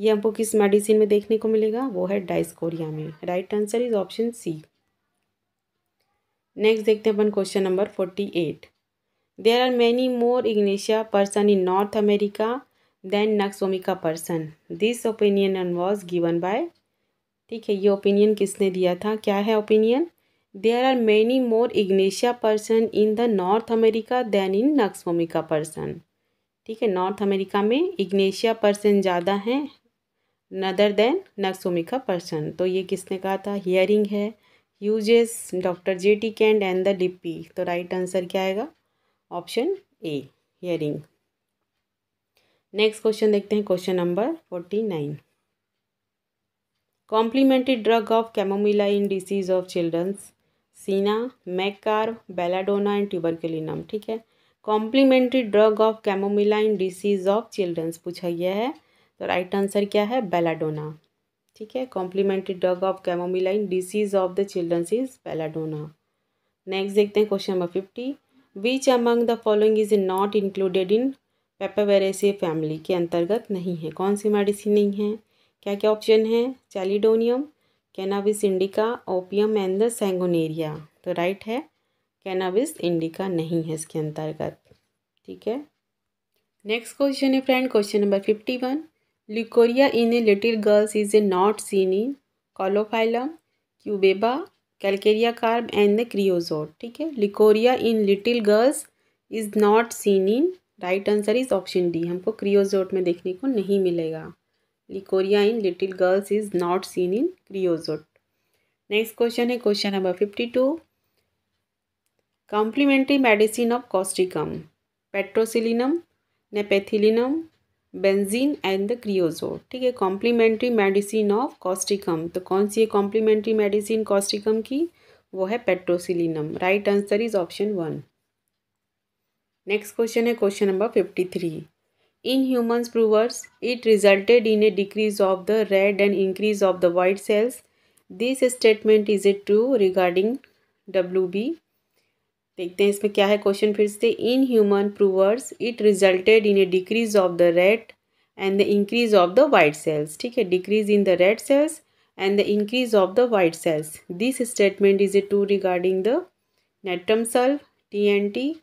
ये हमको किस मेडिसिन में देखने को मिलेगा वो है डाइस्कोरिया में right answer is option C next देखते हैं अपन question number forty eight there are many more ignatia person in north America than nux vomica person this opinion was given by ठीक है ये ओपिनियन किसने दिया था क्या है opinion there are many more ignatia person in the north America than in nux vomica person ठीक है नॉर्थ अमेरिका में इग्नेशिया पर्सन ज़्यादा हैं नदर देन नक्सोमिका पर्सन तो ये किसने कहा था हियरिंग है Hughes doctor J T Kent and the Lippe तो राइट आंसर क्या आएगा option A Hering next question देखते हैं question number forty nine complemented drug of chamomilla in disease of children's cina mag carb belladonna and tuberculinum ठीक है complementary drug of chamomilla in disease of childrens पूछा गया है तो राइट आंसर क्या है बेलाडोना ठीक है complementary drug of chamomilla in disease of the childrens is belladonna next देखते हैं question number fifty which among the following is not included in papaveraceae family के अंतर्गत नहीं है कौन सी मेडिसिन नहीं है क्या क्या ऑप्शन है chelidonium cannabis indica opium and the sanguinaria तो राइट है कैनाबिस इंडिका नहीं है इसके अंतर्गत ठीक है नेक्स्ट क्वेश्चन है friend question number fifty one leucorrhoea in a little girls is a not seen in caulophyllum cubeba calcarea carb and the kreosote ठीक है leucorrhoea in little girls is not seen in right answer is option D हमको kreosote में देखने को नहीं मिलेगा leucorrhoea in little girls is not seen in kreosote next question है question number fifty two complementary medicine of Causticum petroselinum naphthalinum benzene and the kreosote ठीक है complementary medicine of Causticum तो कौन सी है कॉम्प्लीमेंट्री मेडिसिन कॉस्टिकम की वो है petroselinum right answer is option one next question है question number fifty three in humans provers it resulted in a decrease of the red and increase of the white cells this statement is a true regarding W B देखते हैं इसमें क्या है question फिर से in human provers it resulted in a decrease of the red and the increase of the white cells ठीक है decrease in the red cells and the increase of the white cells this statement is a true regarding the natrum sulph T N T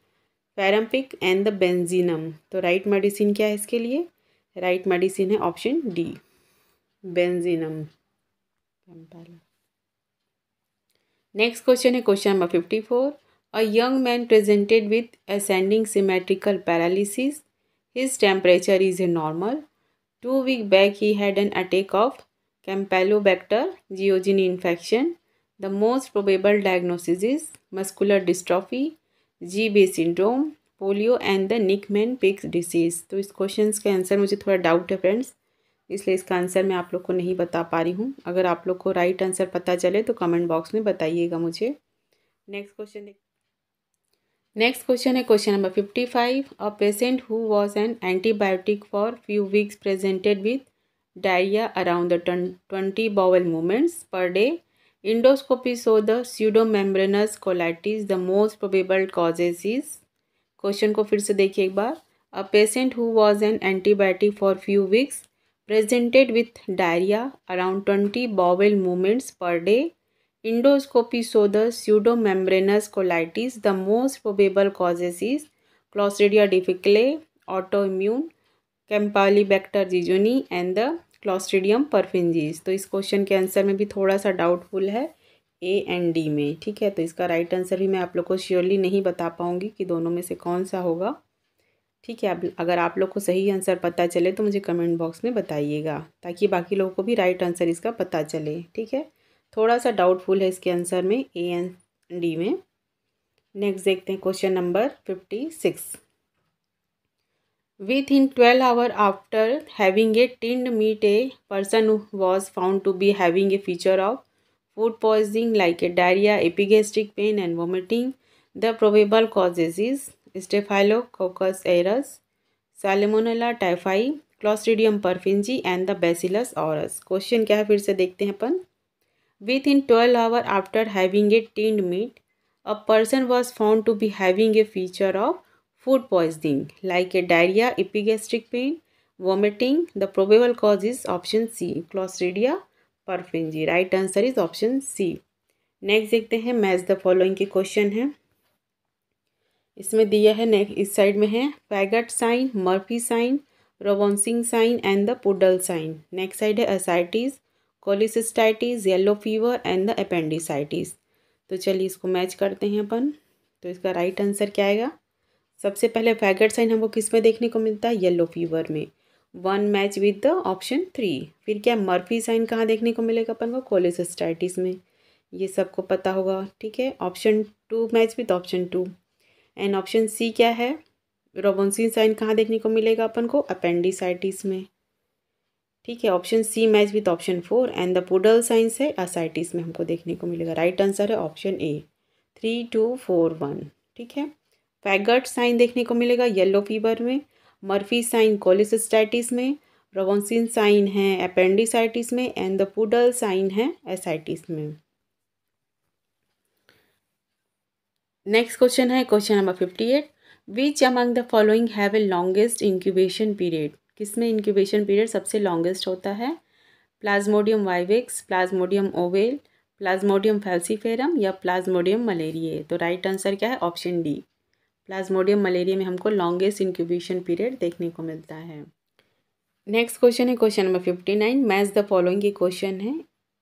पैरम्पिक and the benzinum तो right right medicine क्या है इसके लिए right right medicine है option D benzinum next question है question number fifty four A young man presented with ascending symmetrical paralysis. His temperature is normal. Two week back he had an attack of Campylobacter geogeni infection. The most probable diagnosis is muscular dystrophy, GB syndrome, polio, and the nickman pox disease. तो इस question का answer मुझे थोड़ा doubt है friends इसलिए इसका answer मैं आप लोग को नहीं बता पा रही हूँ अगर आप लोग को राइट आंसर पता चले तो कमेंट बॉक्स में बताइएगा मुझे नेक्स्ट क्वेश्चन देख नेक्स्ट क्वेश्चन है question number fifty five a patient who was an antibiotic for few weeks presented with diarrhoea around the twenty bowel movements per day endoscopy so the pseudomembranous colitis the most probable causes is question को फिर से देखिए एक बार a patient who was an antibiotic for few weeks presented with diarrhoea around twenty bowel movements per day endoscopy so the pseudomembranous colitis the most probable causes is clostridia difficile auto immune campylobacter jejuni and the clostridium perfringens तो इस question के answer में भी थोड़ा सा doubtful है A and D में ठीक है तो इसका राइट आंसर भी मैं आप लोग को श्योरली नहीं बता पाऊँगी कि दोनों में से कौन सा होगा ठीक है अब अगर आप लोग को सही आंसर पता चले तो मुझे कमेंट बॉक्स में बताइएगा ताकि बाकी लोगों को भी राइट आंसर इसका पता चले ठीक है थोड़ा सा डाउटफुल है इसके आंसर में ए एन डी में नेक्स्ट देखते हैं question number fifty six within twelve hour after having a tinned meat a person was found to be having a feature of food poisoning like a diarrhoea epigastric pain and vomiting the probable causes is staphylococcus aureus salmonella typhi clostridium perfringens and the bacillus aureus question क्या है फिर से देखते हैं अपन Within 12 hours after having a tinned meat, a person was found to be having a feature of food poisoning like a diarrhea, epigastric pain, vomiting. The probable cause is option C, Clostridia perfringens right answer is option C next देखते हैं match the following के question है इसमें दिया है next इस side में है Faget sign Murphy sign Rovsing sign and the puddle sign next side है ascites cholecystitis yellow fever and the appendicitis तो चलिए इसको मैच करते हैं अपन तो इसका राइट आंसर क्या आएगा सबसे पहले फैगेट साइन हमको किस में देखने को मिलता है येलो फीवर में one match with the option three फिर क्या मर्फी साइन कहाँ देखने को मिलेगा अपन को कोलिसिस्टाइटिस में ये सबको पता होगा ठीक है option two match with option two and option C क्या है रोबोन्सिन साइन कहाँ देखने को मिलेगा अपन को अपेंडिसाइटिस में ठीक है option C match with option four and the puddle signs है असाइटिस में हमको देखने को मिलेगा राइट आंसर है option A three two four one ठीक है फैगट साइन देखने को मिलेगा येलो फीवर में मर्फी साइन कोलिसटाइटिस में रोवोसिन साइन है अपेंडिसाइटिस में एंड द पुडल साइन है एसाइटिस में नेक्स्ट क्वेश्चन है question number fifty eight which among the following have a longest incubation period किसमें इंक्यूबेशन पीरियड सबसे लॉन्गेस्ट होता है plasmodium vivax plasmodium ovale plasmodium falciparum या प्लाज्मोडियम मलेरिए तो right answer क्या है ऑप्शन डी प्लाज्मोडियम मलेरिया में हमको लॉन्गेस्ट इंक्यूबेशन पीरियड देखने को मिलता है नेक्स्ट क्वेश्चन है question number fifty nine match the following question है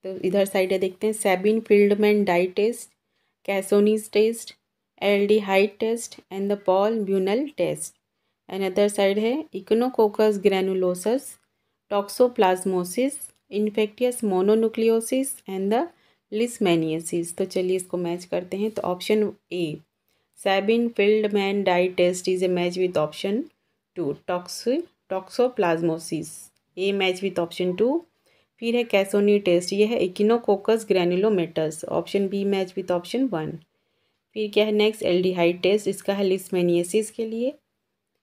तो इधर साइड है देखते हैं Sabin Feldman dye test Casoni's test aldehyde test and the Paul Bunnell test another side है echinococcus granulosus toxoplasmosis infectious mononucleosis and the leishmaniasis तो चलिए इसको मैच करते हैं तो option A Sabin Feldman dye test is a match with option two tox toxoplasmosis a match with option two फिर है Casoni test ये है echinococcus granulomatous option B match with option one फिर क्या है नेक्स्ट एल्डिहाइड टेस्ट इसका है leishmaniasis के लिए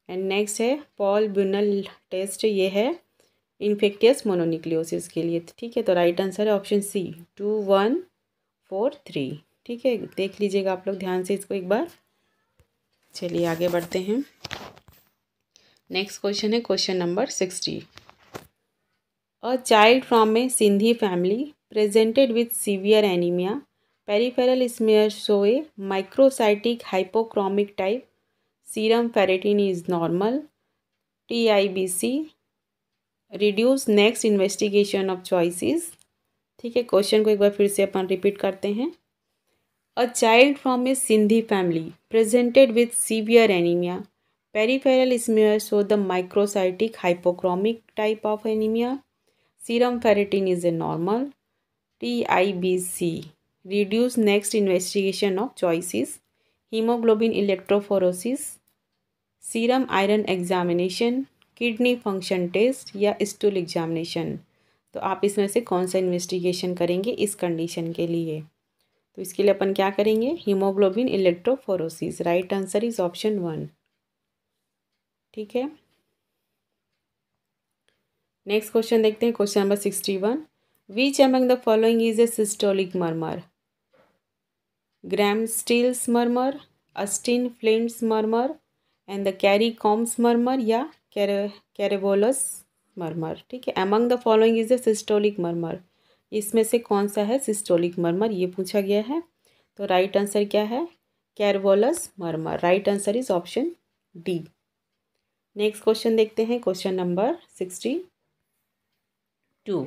एंड नेक्स्ट है पॉल ब्यूनल टेस्ट ये है इन्फेक्टियस मोनोनिक्लियोसिस के लिए ठीक है तो राइट आंसर है option C two one four three ठीक है देख लीजिएगा आप लोग ध्यान से इसको एक बार चलिए आगे बढ़ते हैं नेक्स्ट क्वेश्चन है question number sixty a child from a Sindhi family presented with severe anaemia peripheral smear show a microcytic hypochromic type serum ferritin is normal TIBC reduce next investigation of choices ठीक है question को एक बार फिर से अपन repeat करते हैं a child from a Sindhi family presented with severe anaemia peripheral smear show the microcytic hypochromic type of anaemia serum ferritin is a normal T I B C reduce next investigation of choices haemoglobin electrophoresis serum iron examination kidney function test या stool examination तो आप इसमें से कौन सा investigation करेंगे इस condition के लिए तो इसके लिए अपन क्या करेंगे haemoglobin electrophoresis right answer is option one ठीक है नेक्स्ट क्वेश्चन देखते हैं question number sixty one which among the following is a systolic murmur Graham Steell's murmur Austin Flint's murmur and the Carey Coombs murmur या Carey Carvallo's murmur ठीक है among the following is the systolic murmur इसमें से कौन सा है systolic मरमर ये पूछा गया है तो राइट आंसर क्या है Carvallo's murmur right answer is option D next question देखते हैं question number sixty two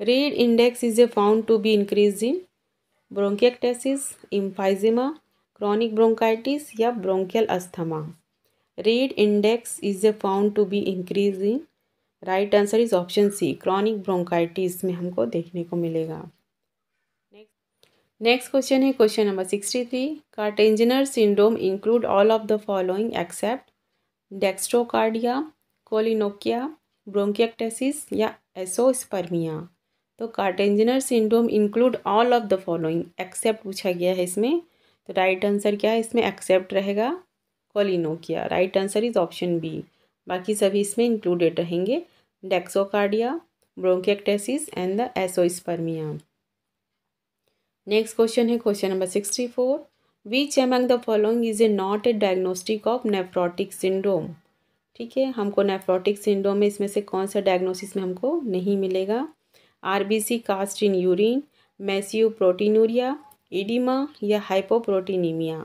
Reid index is a found to be increase in bronchiectasis emphysema chronic bronchitis या bronchial asthma Reid index is a found to be increasing right answer is option C chronic bronchitis में हमको देखने को मिलेगा next next question है question number sixty three Kartagener syndrome include all of the following accept dextrocardia koilonychia bronchiectasis या azoospermia तो Kartagener syndrome include all of the following except पूछा गया है इसमें तो राइट आंसर क्या है इसमें एक्सेप्ट रहेगा koilonychia right answer is option B बाकी सभी इसमें इंक्लूडेड रहेंगे dextrocardia bronchiectasis and the azoospermia next question है question number sixty four which among the following is a not a diagnostic of nephrotic syndrome ठीक है हमको nephrotic syndrome में इसमें से कौन सा डायग्नोसिस में हमको नहीं मिलेगा C cast in urine massive proteinuria oedema या हाइपोप्रोटीनीमिया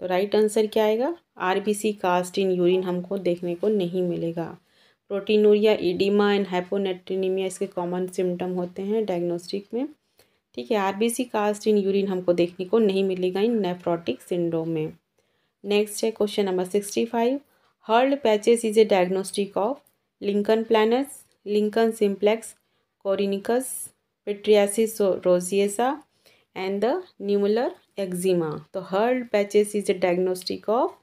तो राइट आंसर क्या आएगा आरबीसी कास्ट इन यूरिन हमको देखने को नहीं मिलेगा प्रोटीनोरिया इडिमा एंड हाइपोनेट्रीनिमिया इसके कॉमन सिम्टम होते हैं डायग्नोस्टिक में ठीक है आरबीसी कास्ट इन यूरिन हमको देखने को नहीं मिलेगा इन नेफ्रोटिक सिंड्रोम में नेक्स्ट है question number sixty five herald patches is a diagnostic of lichen planus lichen simplex chronicus pityriasis rosea and the nummular eczema. The hard patches is a diagnostic of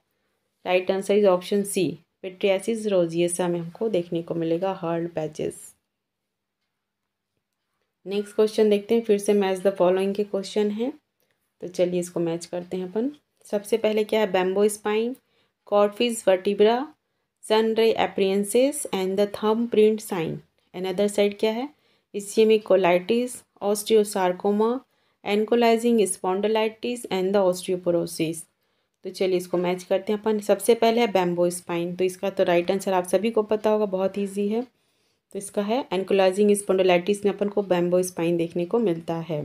right answer is option C. Pityriasis rosea में हमको देखने को मिलेगा heard patches next question देखते हैं फिर से match the following के क्वेश्चन हैं तो चलिए इसको मैच करते हैं अपन सबसे पहले क्या है bamboo spine codfish vertebra sun ray appearances and the thumb print sign and other side क्या है इसी में colitis osteosarcoma ankylosing spondylitis and the osteoporosis तो चलिए इसको मैच करते हैं अपन सबसे पहले है बैम्बो स्पाइन तो इसका तो राइट आंसर आप सभी को पता होगा बहुत ईजी है तो इसका है एनकोलाइजिंग स्पॉन्डोलाइटिस में अपन को बैम्बो स्पाइन देखने को मिलता है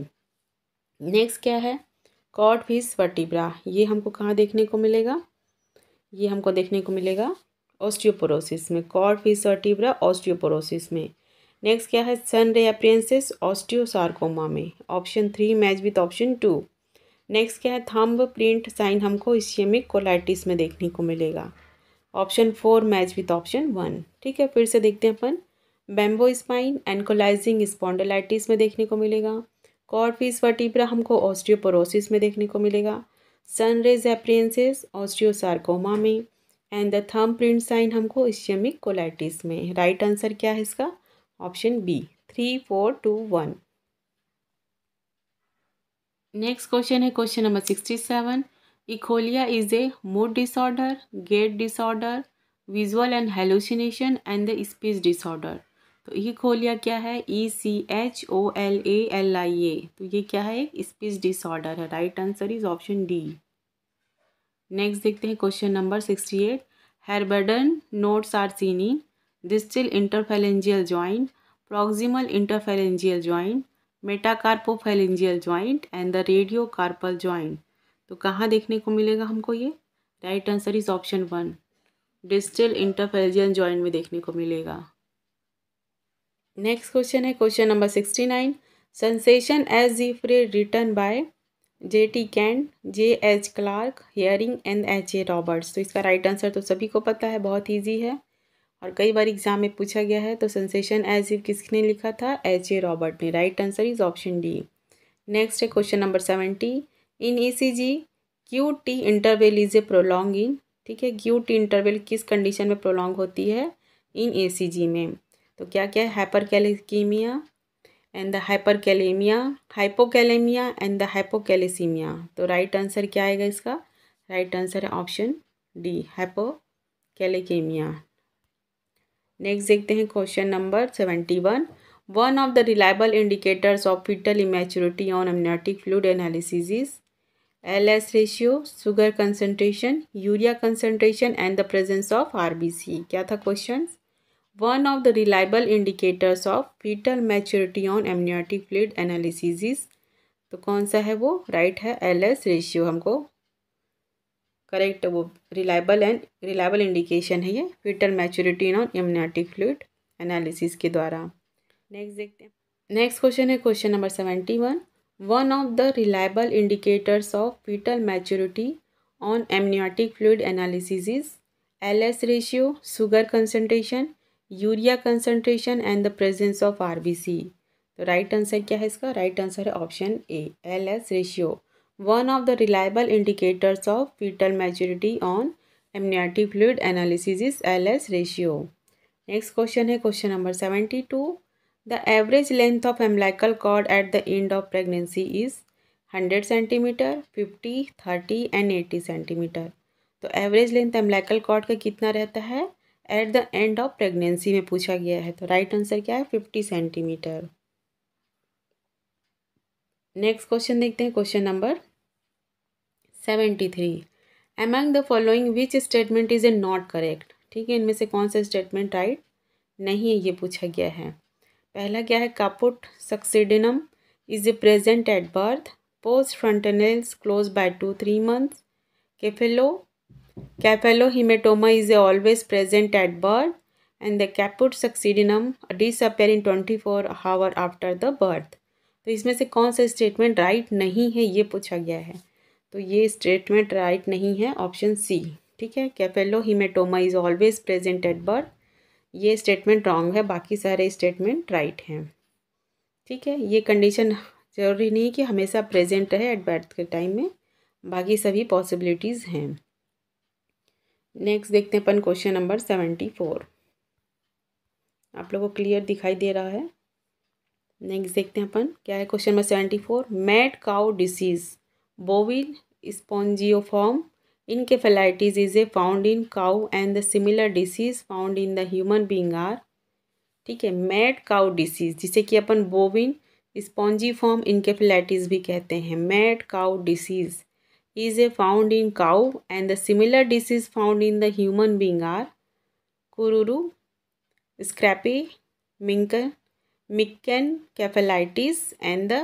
नेक्स्ट क्या है कॉड फिश वर्टिब्रा ये हमको कहाँ देखने को मिलेगा ये हमको देखने को मिलेगा ऑस्टियोपोरोसिस में कॉड फिश वर्टिब्रा ऑस्टियोपोरोसिस में नेक्स्ट क्या है सन रे अप्रियंसेस ऑस्टियोसार्कोमा में option three match with option two next क्या है थम्ब प्रिंट साइन हमको इशियमिक कोलाइटिस में देखने को मिलेगा option four match with option one ठीक है फिर से देखते हैं अपन बैम्बो स्पाइन एनकोलाइजिंग स्पॉन्डोलाइटिस में देखने को मिलेगा कॉर्फिस वटिब्रा हमको ऑस्टियोपोरोसिस में देखने को मिलेगा सन रेज एप्रियंसेस ऑस्टियोसार्कोमा में and the thumb print sign हमको इशियमिक कोलाइटिस में राइट right आंसर क्या है इसका option B three four two one next question है question number sixty seven echolalia is a mood disorder gait disorder visual and hallucination and the speech disorder तो echolalia क्या है E C H O L A L I A तो ये क्या है एक speech disorder है right answer is option D next देखते हैं question number sixty eight Heberden nodes are seen in interphalangeal joint proximal interphalangeal joint metacarpophalangeal joint and the radio carpal joint तो कहाँ देखने को मिलेगा हमको ये right answer is option one distal interphalangeal joint में देखने को मिलेगा नेक्स्ट क्वेश्चन है question number sixty nine sensation as जी फ्रे written by J T Kent J H Clarke Hering and H A Roberts तो इसका राइट right आंसर तो सभी को पता है बहुत ईजी है और कई बार एग्जाम में पूछा गया है तो सेंसेशन एज इफ किसने लिखा था एच ए रॉबर्ट ने right answer is option D next है question number seventy in E C G Q T interval is a prolonging ठीक है क्यू टी इंटरवेल किस कंडीशन में प्रोलॉन्ग होती है इन ए सी जी में तो क्या क्या है hypercalcaemia and the hyperkalaemia hypokalaemia and the hypocalcaemia तो राइट आंसर क्या आएगा इसका राइट आंसर है ऑप्शन डी हाइपोकैलेकेमिया नेक्स्ट देखते हैं question number seventy one one of the reliable indicators of fetal immaturity on amniotic fluid analysis L S ratio sugar concentration urea concentration and the presence of R B C क्या था question one of the reliable indicators of fetal maturity on amniotic fluid analysis तो कौन सा है वो right right है L S ratio हमको correct वो रिलायबल एंड रिलायबल इंडिकेशन है ये fetal maturity in on amniotic fluid analysis के द्वारा नेक्स्ट देखते हैं नेक्स्ट क्वेश्चन है question number seventy one one of the reliable indicators of fetal maturity on amniotic fluid analysis is L S ratio sugar concentration urea concentration and the presence of R B सी तो right answer क्या है इसका right answer है option A L S ratio one of the reliable indicators of fetal maturity on amniotic fluid analysis is L S ratio next question है question number seventy two the average length of umbilical cord at the end of pregnancy is hundred centimetre fifty thirty and eighty centimetre तो average length umbilical cord का कितना रहता है at the end of pregnancy में पूछा गया है तो राइट right आंसर क्या है फिफ्टी सेंटीमीटर नेक्स्ट क्वेश्चन देखते हैं question number seventy three among the following which statement is a not correct ठीक है इनमें से कौन सा स्टेटमेंट राइट नहीं है ये पूछा गया है पहला क्या है caput succedaneum is a present at birth post fontanelles close by two three months cephalo cephalohaematoma is a always present at birth the caput succedaneum disappear in twenty four hour after the birth तो इसमें से कौन सा statement right नहीं है ये पूछा गया है तो ये स्टेटमेंट राइट नहीं है ऑप्शन सी ठीक है cephalohaematoma is always present at birth ये स्टेटमेंट रॉन्ग है बाकी सारे स्टेटमेंट राइट हैं ठीक है ये कंडीशन जरूरी नहीं कि हमेशा प्रेजेंट रहे एट बर्थ के टाइम में बाकी सभी पॉसिबिलिटीज़ हैं नेक्स्ट देखते हैं अपन क्वेश्चन नंबर सेवेंटी फोर आप लोगों को क्लियर दिखाई दे रहा है नेक्स्ट देखते हैं अपन क्या है question number seventy four mad cow disease bovine spongiform encephalitis is a found in cow and the similar disease found in the human being are ठीक है मैट काउ डिसीज जिसे कि अपन बोविन स्पॉन्जीफॉर्म इनकेफेलाइटिस भी कहते हैं mad cow disease is a found in cow and the similar disease found in the human being are kuru scrapie mink encephalitis and the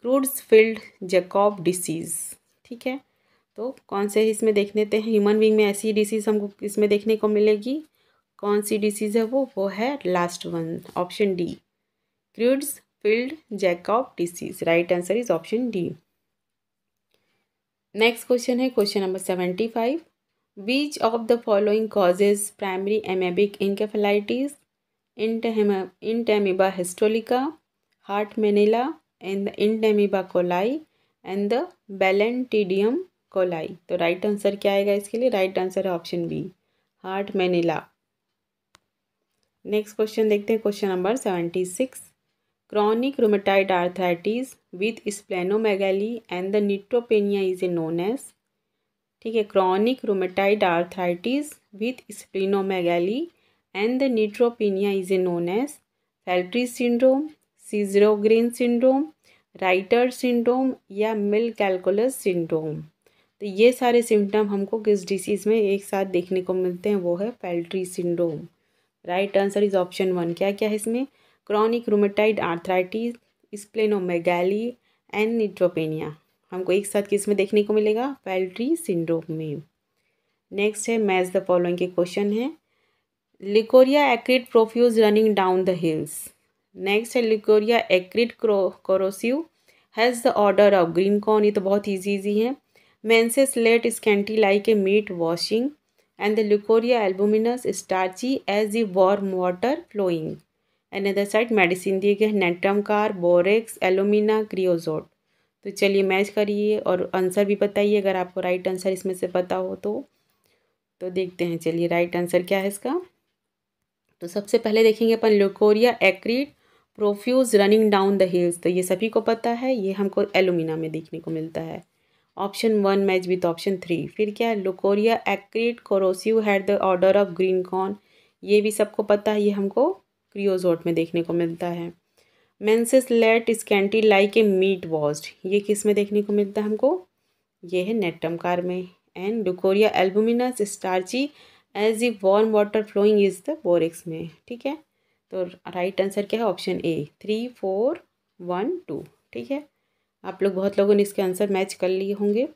Creutzfeldt Jakob disease ठीक है तो कौन से इसमें देख लेते हैं ह्यूमन बींग में ऐसी डिसीज़ हमको इसमें देखने को मिलेगी कौन सी डिसीज़ है वो वो है last one option D Creutzfeldt Jakob disease right answer is option D next question है question number seventy five which of the following causes primary amoebic encephalitis Entamoeba histolytica Hartmannella and and the coli and the Balantidium coli तो right answer क्या आएगा इसके लिए right answer है option B Hartmannella next question देखते हैं question number seventy six chronic rheumatoid arthritis with स्प्लेनोमेगैली and the neutropenia is a known as ठीक है chronic rheumatoid arthritis with splenomegaly and the neutropenia is known as Felty syndrome Sjogren syndrome Reiter syndrome या mill calculus syndrome तो ये सारे symptom हमको किस disease में एक साथ देखने को मिलते हैं वो है Felty syndrome right answer is option one क्या क्या है इसमें chronic rheumatoid arthritis splenomegaly and neutropenia हमको एक साथ किस में देखने को मिलेगा फेल्ट्री सिंड्रोम में नेक्स्ट है मैच द फॉलोइंग के क्वेश्चन है leucorrhoea acrid profuse running down the heels next है लिकोरिया क्रो corrosive has the odour of green corn ये तो बहुत ईजी ईजी है menses late scanty like a meet washing and the leucorrhoea albuminous starchy as the warm water flowing and other side medicine दिए गए Natrum carb borax alumina creosote तो चलिए match करिए और आंसर भी बताइए अगर आपको राइट आंसर इसमें से पता हो तो तो देखते हैं चलिए राइट आंसर क्या है इसका तो सबसे पहले देखेंगे अपन leucorrhoea acrid profuse running down the heels तो ये सभी को पता है ये हमको एलुमिना में देखने को मिलता है option one match with option three फिर क्या है leucorrhoea acrid corrosive had the odour of green corn ये भी सबको पता है ये हमको क्रियोजोट में देखने को मिलता है menses late scanty like a meat washed ये किस में देखने को मिलता है हमको ये है नेटमकार में and leucorrhoea albuminous starchy as if warm water flowing is the borax में ठीक है तो राइट आंसर क्या है option A three four one two ठीक है आप लोग बहुत लोगों ने इसके आंसर मैच कर लिए होंगे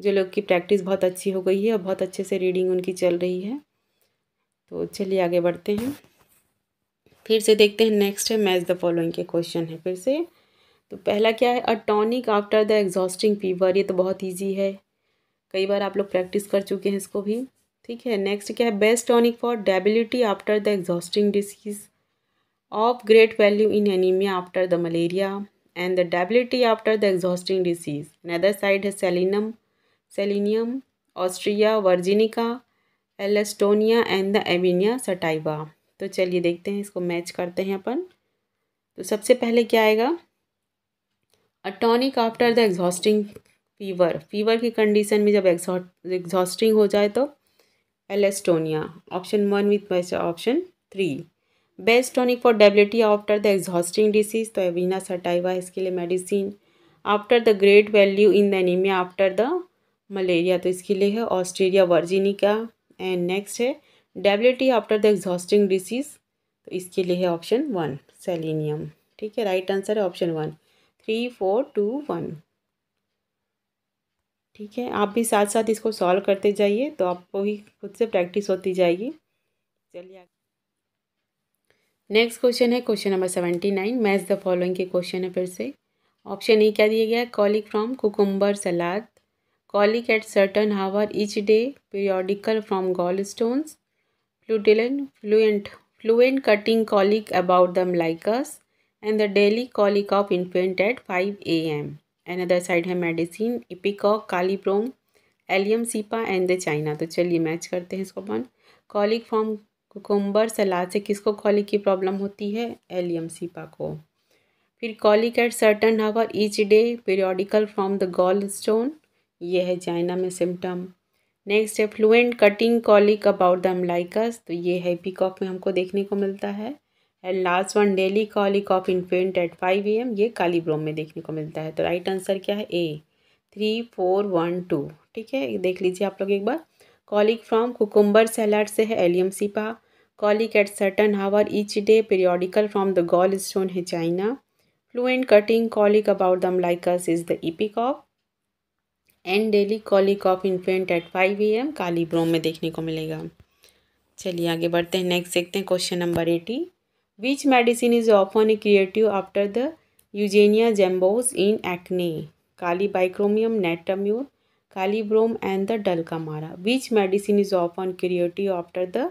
जो लोग की प्रैक्टिस बहुत अच्छी हो गई है और बहुत अच्छे से रीडिंग उनकी चल रही है तो चलिए आगे बढ़ते हैं फिर से देखते हैं नेक्स्ट है मैच द फॉलोइंग के क्वेश्चन है फिर से तो पहला क्या है a tonic after the exhausting fever ये तो बहुत ईजी है कई बार आप लोग प्रैक्टिस कर चुके हैं इसको भी ठीक है नेक्स्ट क्या है best tonic for debility after the exhausting disease of great value in anaemia after the malaria and the debility after the exhausting disease other side है selenium selenium Austria virginica Alstonia and the Avena sativa तो चलिए देखते हैं इसको match करते हैं अपन तो सबसे पहले क्या आएगा a tonic after the exhausting fever fever की कंडीशन में जब एग्जॉस्टिंग हो जाए तो Elastonia. Option 1 with option three best tonic for debility after the exhausting disease तो एवीना सटाइवा इसके लिए medicine after the great value in the anaemia after the malaria तो इसके लिए है ऑस्ट्रेलिया वर्जिनिका एंड नेक्स्ट है debility after the exhausting disease तो इसके लिए है ऑप्शन वन सेलिनियम ठीक है राइट आंसर है option one three four two one ठीक है आप भी साथ साथ इसको सॉल्व करते जाइए तो आपको ही खुद से प्रैक्टिस होती जाएगी चलिए नेक्स्ट क्वेश्चन है question number seventy nine match the following के क्वेश्चन है फिर से ऑप्शन ए क्या दिया गया colic from cucumber salad colic at certain hour each day periodical from gall stones flatulent fluent fluent cutting colic about the likes and the daily colic of infant at five A M another side है medicine ipecac Kali brom Allium cepa and the China तो चलिए match करते हैं इसको अपन colic from cucumber salad से किसको colic की प्रॉब्लम होती है एलियम सीपा को फिर colic at certain hour each day periodical from the gall stone ये है चाइना में सिम्टम नेक्स्ट है flatulent cutting colic about the umbilicus तो ये है पीकॉक में हमको देखने को मिलता है and last one daily colic of infant at five A M ये कालीब्रोम में देखने को मिलता है तो राइट आंसर क्या है A three four one two ठीक है देख लीजिए आप लोग एक बार कॉलिक फ्रॉम कुकुम्बर सैलाड से है allium cepa colic at certain hour each day periodical from the gall stone है China colic about colic about is the epic of and daily colic of infant at five at M kali kali brom में देखने को मिलेगा चलिए आगे बढ़ते हैं next देखते हैं question number eighty which medicine is often curative after the Eugenia jambos in acne kali bichromium nat mur kali brom and the dulcamara which medicine is often curative after the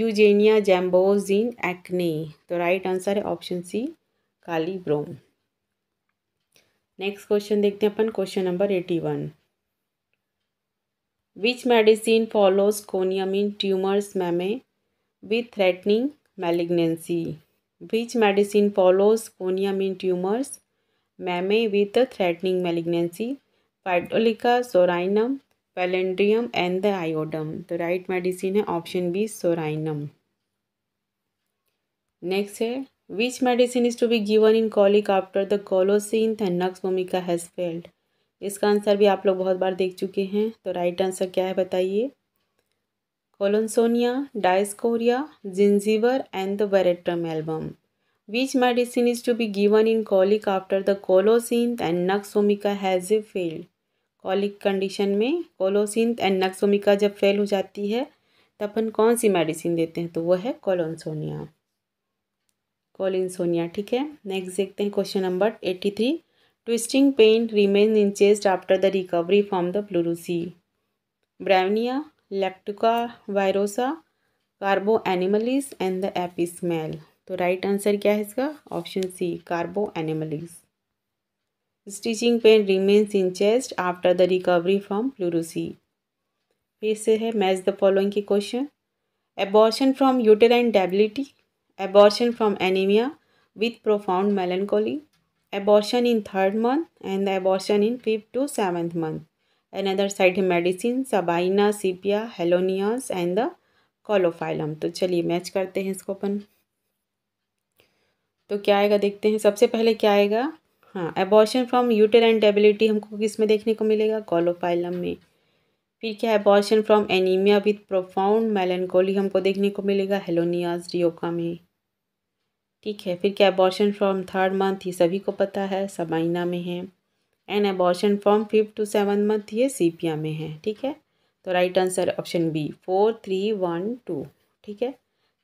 Eugenia jambos in acne तो right answer है option C kali brom next question देखते हैं अपन question number eighty one which medicine follows conium in tumours mammae with threatening malignancy. Which medicine follows conium in tumors? Mammae with the threatening malignancy, Phytolica, Sorinum, Palindrium and the iodum. तो right medicine है option B psorinum next है which medicine is to be given in colic after the colocynth and nux vomica has failed इसका आंसर भी आप लोग बहुत बार देख चुके हैं तो राइट आंसर क्या है बताइए colonsonia, diascoria, gingiver and the veratrum album. Which medicine is to be given in colic after the colocynth and naxomica has failed? Colic condition में कोलोसिंथ एंड नक्सोमिका जब फेल हो जाती है तब तो अपन कौन सी मेडिसिन देते हैं तो वो है कोलोनसोनिया कोलिनसोनिया ठीक है नेक्स्ट देखते हैं question number eighty three twisting pain remain in chest after the recovery from the pleurisy bryonia lactuca virosa carbo animalis and the apis mel तो राइट आंसर क्या है इसका option C carbo animalis stitching pain remains in chest after the recovery from pleurisy फिर से है match the following की question abortion from uterine debility abortion from anaemia with profound melancholy abortion in third month and abortion in fifth to seventh month another side है medicine sabina sepia helonias and the caulophyllum तो चलिए match करते हैं इसको अपन तो क्या आएगा देखते हैं सबसे पहले क्या आएगा हाँ एबॉर्शन फ्रॉम एंड डेबिलिटी हमको किस में देखने को मिलेगा कॉलोफाइलम में फिर क्या है abortion from anaemia with profound melancholy हमको देखने को मिलेगा हेलोनियाज रियोका में ठीक है फिर क्या एबॉर्शन फ्रॉम थर्ड मंथ ये सभी को पता है सबाइना में है and abortion from fifth to seven month ये सीपिया में है ठीक है तो right answer option B four three one two ठीक है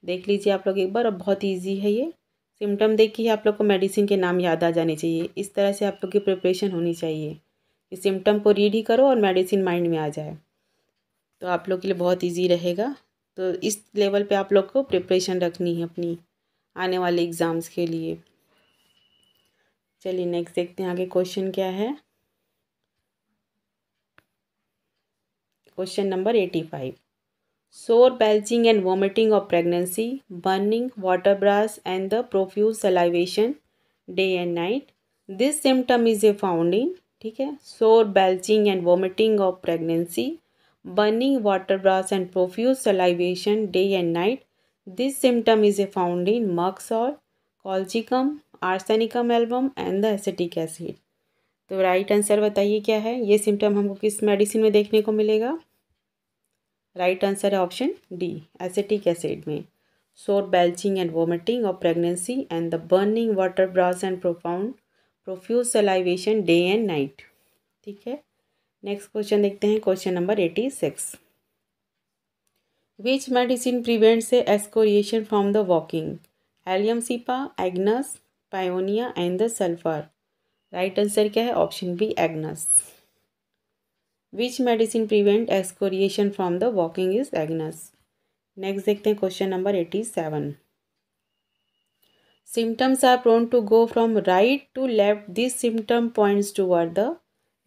देख लीजिए आप लोग एक बार और बहुत ईजी है ये सिम्टम देख के आप लोग को मेडिसिन के नाम याद आ जाने चाहिए इस तरह से आप लोग की प्रिपरेशन होनी चाहिए कि सिम्टम को रीड ही करो और मेडिसिन माइंड में आ जाए तो आप लोग के लिए बहुत ईजी रहेगा तो इस लेवल पे आप लोग को प्रिपरेशन रखनी है अपनी आने वाले एग्ज़ाम्स के लिए चलिए नेक्स्ट देखते हैं आगे क्वेश्चन क्या है question number eighty five sour belching and vomiting of pregnancy burning water brash and the profuse salivation day and night this symptom is a founding ठीक है sour belching and vomiting of pregnancy burning water brash and profuse salivation day and night this symptom is a founding nux और colchicum arsenicum album and the acetic acid तो right answer बताइए क्या है ये symptom हमको किस medicine में देखने को मिलेगा राइट आंसर है ऑप्शन डी एसिटिक एसिड में बेल्चिंग एंड वोमिटिंग और pregnancy and the burning water brash and profound profuse salivation day and night ठीक है नेक्स्ट क्वेश्चन देखते हैं question number eighty six which medicine prevents a excoriation from the walking allium cepa agnus paeonia and the sulphur right answer क्या है option B agnus which medicine prevent excoriation from the walking is agnus next देखते हैं question number eighty seven symptoms are prone टू go from right to left this symptom points toward the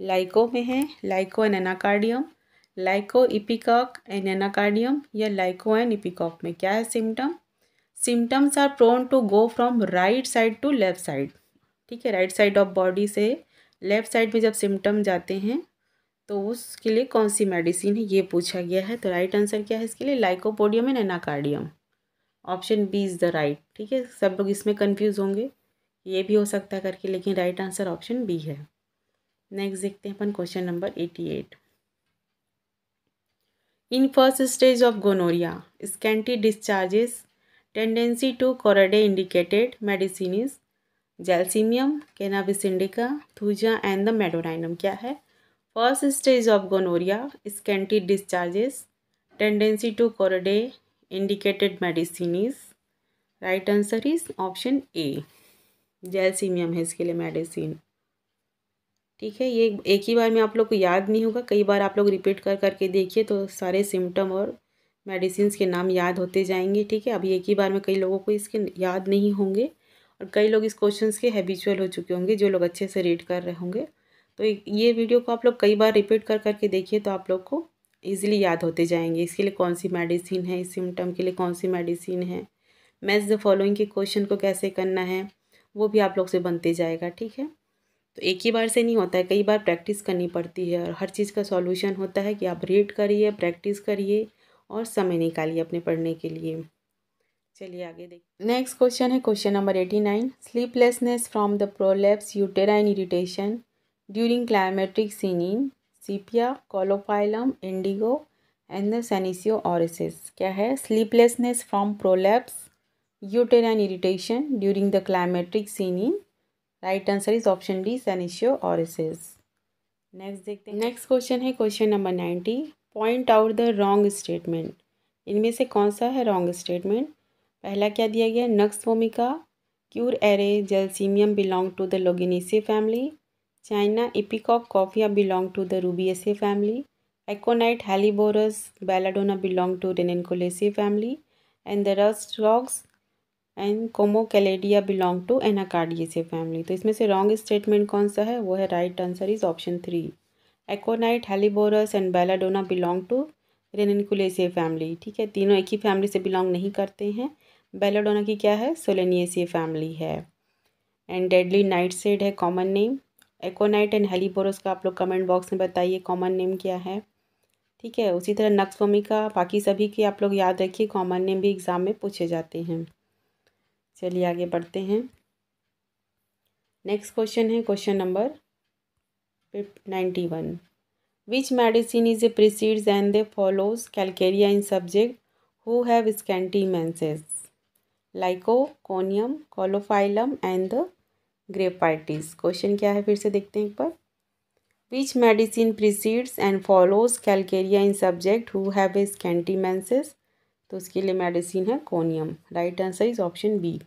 lyco में है lyco and anacardium lyco ipecac and anacardium या lyco and ipecac में क्या है symptom symptoms are prone to go from right side to left side ठीक है right side of body से left side में जब सिम्टम जाते हैं तो उसके लिए कौन सी मेडिसिन है ये पूछा गया है तो राइट आंसर क्या है इसके लिए lycopodium and anacardium option B is the right ठीक है सब लोग इसमें कन्फ्यूज़ होंगे ये भी हो सकता है करके लेकिन राइट आंसर ऑप्शन बी है नेक्स्ट देखते हैं अपन question number eighty eight in first stage of gonorrhoea scanty discharges Tendency to Corridae indicated medicine is Gelsemium, Cannabis indica, Thuja and the Medodinum क्या है First stage of gonorrhea, scanty discharges, tendency to Corridae indicated medicine is right answer is option A. Gelsemium है इसके लिए medicine ठीक है ये एक ही बार में आप लोग को याद नहीं होगा कई बार आप लोग रिपीट कर करके देखिए तो सारे सिम्टम और मेडिसिन के नाम याद होते जाएंगे ठीक है अब एक ही बार में कई लोगों को इसके याद नहीं होंगे और कई लोग इस क्वेश्चन के हैबिचुअल हो चुके होंगे जो लोग अच्छे से रीड कर रहे होंगे तो ये वीडियो को आप लोग कई बार रिपीट कर करके देखिए तो आप लोग को ईजिली याद होते जाएंगे इसके लिए कौन सी मेडिसिन है इस सिम्टम के लिए कौन सी मेडिसिन है मैथ द फॉलोइंग के क्वेश्चन को कैसे करना है वो भी आप लोग से बनते जाएगा ठीक है तो एक ही बार से नहीं होता है कई बार प्रैक्टिस करनी पड़ती है और हर चीज़ का सॉल्यूशन होता है कि आप रीड करिए प्रैक्टिस करिए और समय निकालिए अपने पढ़ने के लिए चलिए आगे देखिए नेक्स्ट क्वेश्चन है question number eighty nine sleeplessness from the prolapse uterine irritation during climacteric senium sepia caulophyllum indigo and the senecio aureus क्या है sleeplessness from prolapse uterine irritation during the climacteric senium right answer is option D senecio aureus next देखते हैं next question है question number ninety point out the wrong statement इनमें से कौन सा है रॉन्ग स्टेटमेंट पहला क्या दिया गया nux vomica curare gelsemium belong to the loganiaceae family China ipecac coffea belong to the rubiaceae family aconite helleborus belladonna belong to ranunculaceae family and the rhus tox and comocladia belong to anacardiaceae family तो इसमें से wrong statement कौन सा है वो है right answer is option three aconite helleborus and belladonna belong to ranunculaceae family ठीक है तीनों एक ही फैमिली से बिलोंग नहीं करते हैं बेलाडोना की क्या है सोलेनियसिए फैमिली है एंड डेडली नाइट सेड है common name aconite and helleborus का आप लोग कमेंट बॉक्स में बताइए कॉमन नेम क्या है ठीक है उसी तरह नक्सफोमी का बाकी सभी के आप लोग याद रखिए कॉमन नेम भी एग्ज़ाम में पूछे जाते हैं चलिए आगे बढ़ते हैं नेक्स्ट क्वेश्चन है question number ninety one which medicine is a precedes and the follows calcarea in subject who have scanty menses lyco conium caulophyllum and the graphites question क्या है फिर से देखते हैं एक बार which medicine precedes and follows calcarea in subject who have a scanty menses तो उसके लिए मेडिसिन है conium right answer is option B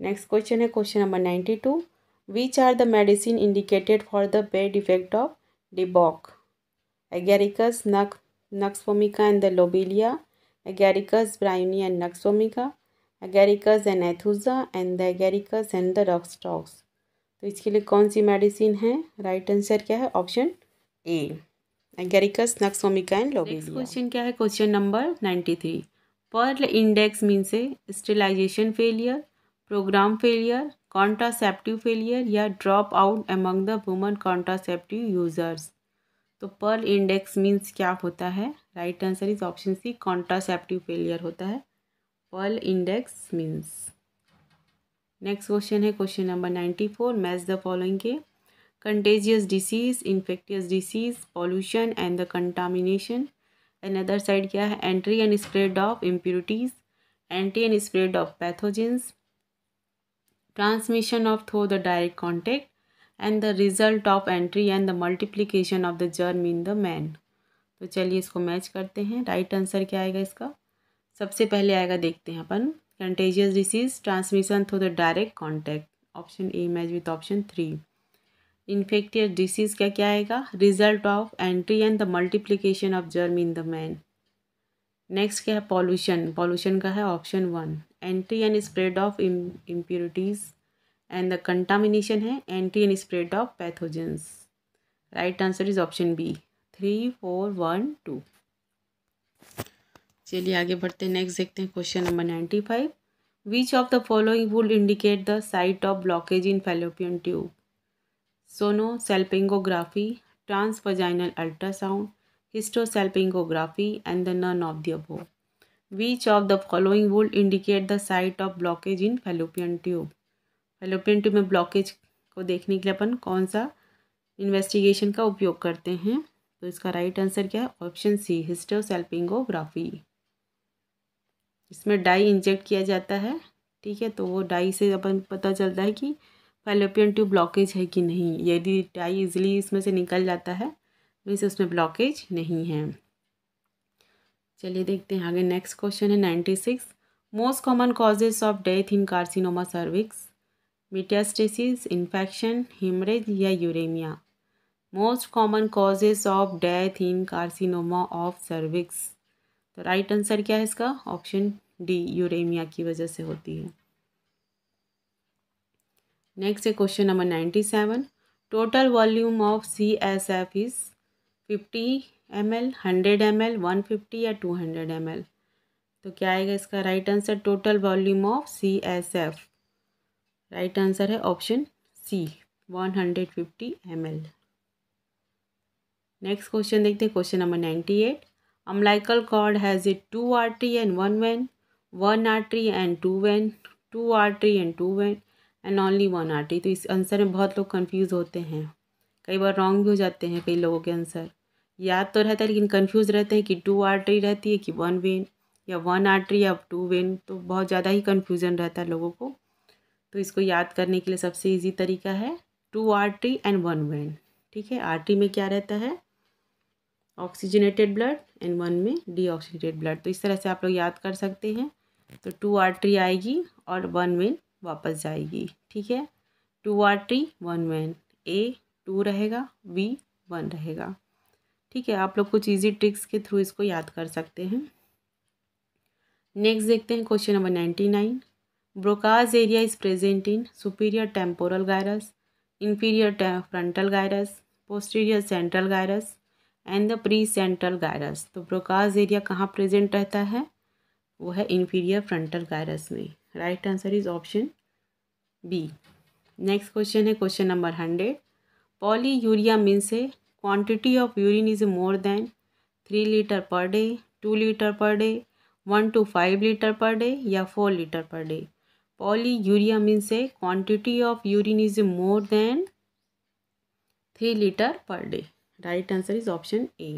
next question है question number ninety two which are the medicine indicated for the bad effect of debauch agaricus nux nux vomica and the lobelia agaricus bryonia and nux vomica agaricus and aethusa and the agaricus and the rhus tox तो इसके लिए कौन सी medicine है right right answer क्या है option A agaricus nux vomica and lobelia question क्या है question number ninety three Pearl index mean से sterilisation failure programme failure contraceptive failure या drop out among the woman contraceptive users तो Pearl index means क्या होता है right answer is option C contraceptive failure होता है Pearl index means next question है question number ninety four match the following के contagious disease infectious disease pollution and the contamination and other side क्या है entry and spread of impurities entry and spread of pathogens transmission of through the direct contact and the result of entry and the multiplication of the germ in the man तो चलिए इसको match करते हैं right right answer क्या आएगा इसका सबसे पहले आएगा देखते हैं अपन contagious disease transmission through the direct contact option A match with option three infectious disease क्या क्या आएगा result of entry and the multiplication of germ in the man next क्या है पॉल्यूशन पॉल्यूशन का है option one entry and spread of impurities and the contamination है entry and spread of pathogens right answer is option B three four one two चलिए आगे बढ़ते हैं next देखते हैं question number ninety five which of the following would indicate the site of blockage in fallopian tube sono salpingography transvaginal ultrasound hysterosalpingography and the none of the above which of the following would indicate the site of blockage in fallopian tube fallopian tube में blockage को देखने के लिए अपन कौन सा investigation का उपयोग करते हैं तो इसका राइट आंसर क्या है ऑप्शन सी हिस्टोसेल्पिंगोग्राफी इसमें डाई इंजेक्ट किया जाता है ठीक है तो वो डाई से अपन पता चलता है कि फैलोपियन ट्यूब ब्लॉकेज है कि नहीं यदि डाई इजिली इसमें से निकल जाता है मीन्स तो उसमें ब्लॉकेज नहीं है चलिए देखते हैं आगे नेक्स्ट क्वेश्चन है ninety six most common causes of death in carcinoma cervix metastasis infection haemorrhage या uraemia most common causes of death in carcinoma of cervix तो राइट आंसर क्या है इसका ऑप्शन डी यूरेमिया की वजह से होती है नेक्स्ट है question number ninety seven total volume of C S F is fifty M L hundred M L one fifty या टू हंड्रेड एम एल तो क्या आएगा इसका right answer total volume of C S F right answer है option C one hundred fifty M L next question देखते हैं question number ninety eight umbilical cord has it two three and one vein one three and two vein two three and two vein and only one three तो इस answer में बहुत लोग confuse होते हैं कई बार रॉन्ग भी हो जाते हैं कई लोगों के आंसर याद तो रहता है लेकिन कंफ्यूज रहते हैं कि टू आर्टरी रहती है कि वन वेन या वन आर्टरी या टू वेन तो बहुत ज़्यादा ही कन्फ्यूज़न रहता है लोगों को तो इसको याद करने के लिए सबसे ईजी तरीका है two artery and one vein ठीक है आर्टरी में क्या रहता है ऑक्सीजनेटेड ब्लड एंड वन में डीऑक्सीजनेटेड ब्लड तो इस तरह से आप लोग याद कर सकते हैं तो टू आर्टरी आएगी और वन वेन वापस जाएगी ठीक है two artery one vein A two रहेगा बी वन रहेगा ठीक है आप लोग कुछ ईजी ट्रिक्स के थ्रू इसको याद कर सकते हैं नेक्स्ट देखते हैं question number ninety nine Broca's area is present in superior temporal gyrus inferior frontal gyrus posterior central gyrus and the pre central gyrus तो ब्रोकाज एरिया कहाँ प्रेजेंट रहता है वो है इन्फीरियर फ्रंटल गायरस में right answer is option B next question है question number hundred polyuria means से quantity of urine is more than 3 liter per day 2 liter per day 1 to 5 liter per day या 4 liter per day polyuria means a quantity of urine is more than 3 liter per day right answer is option A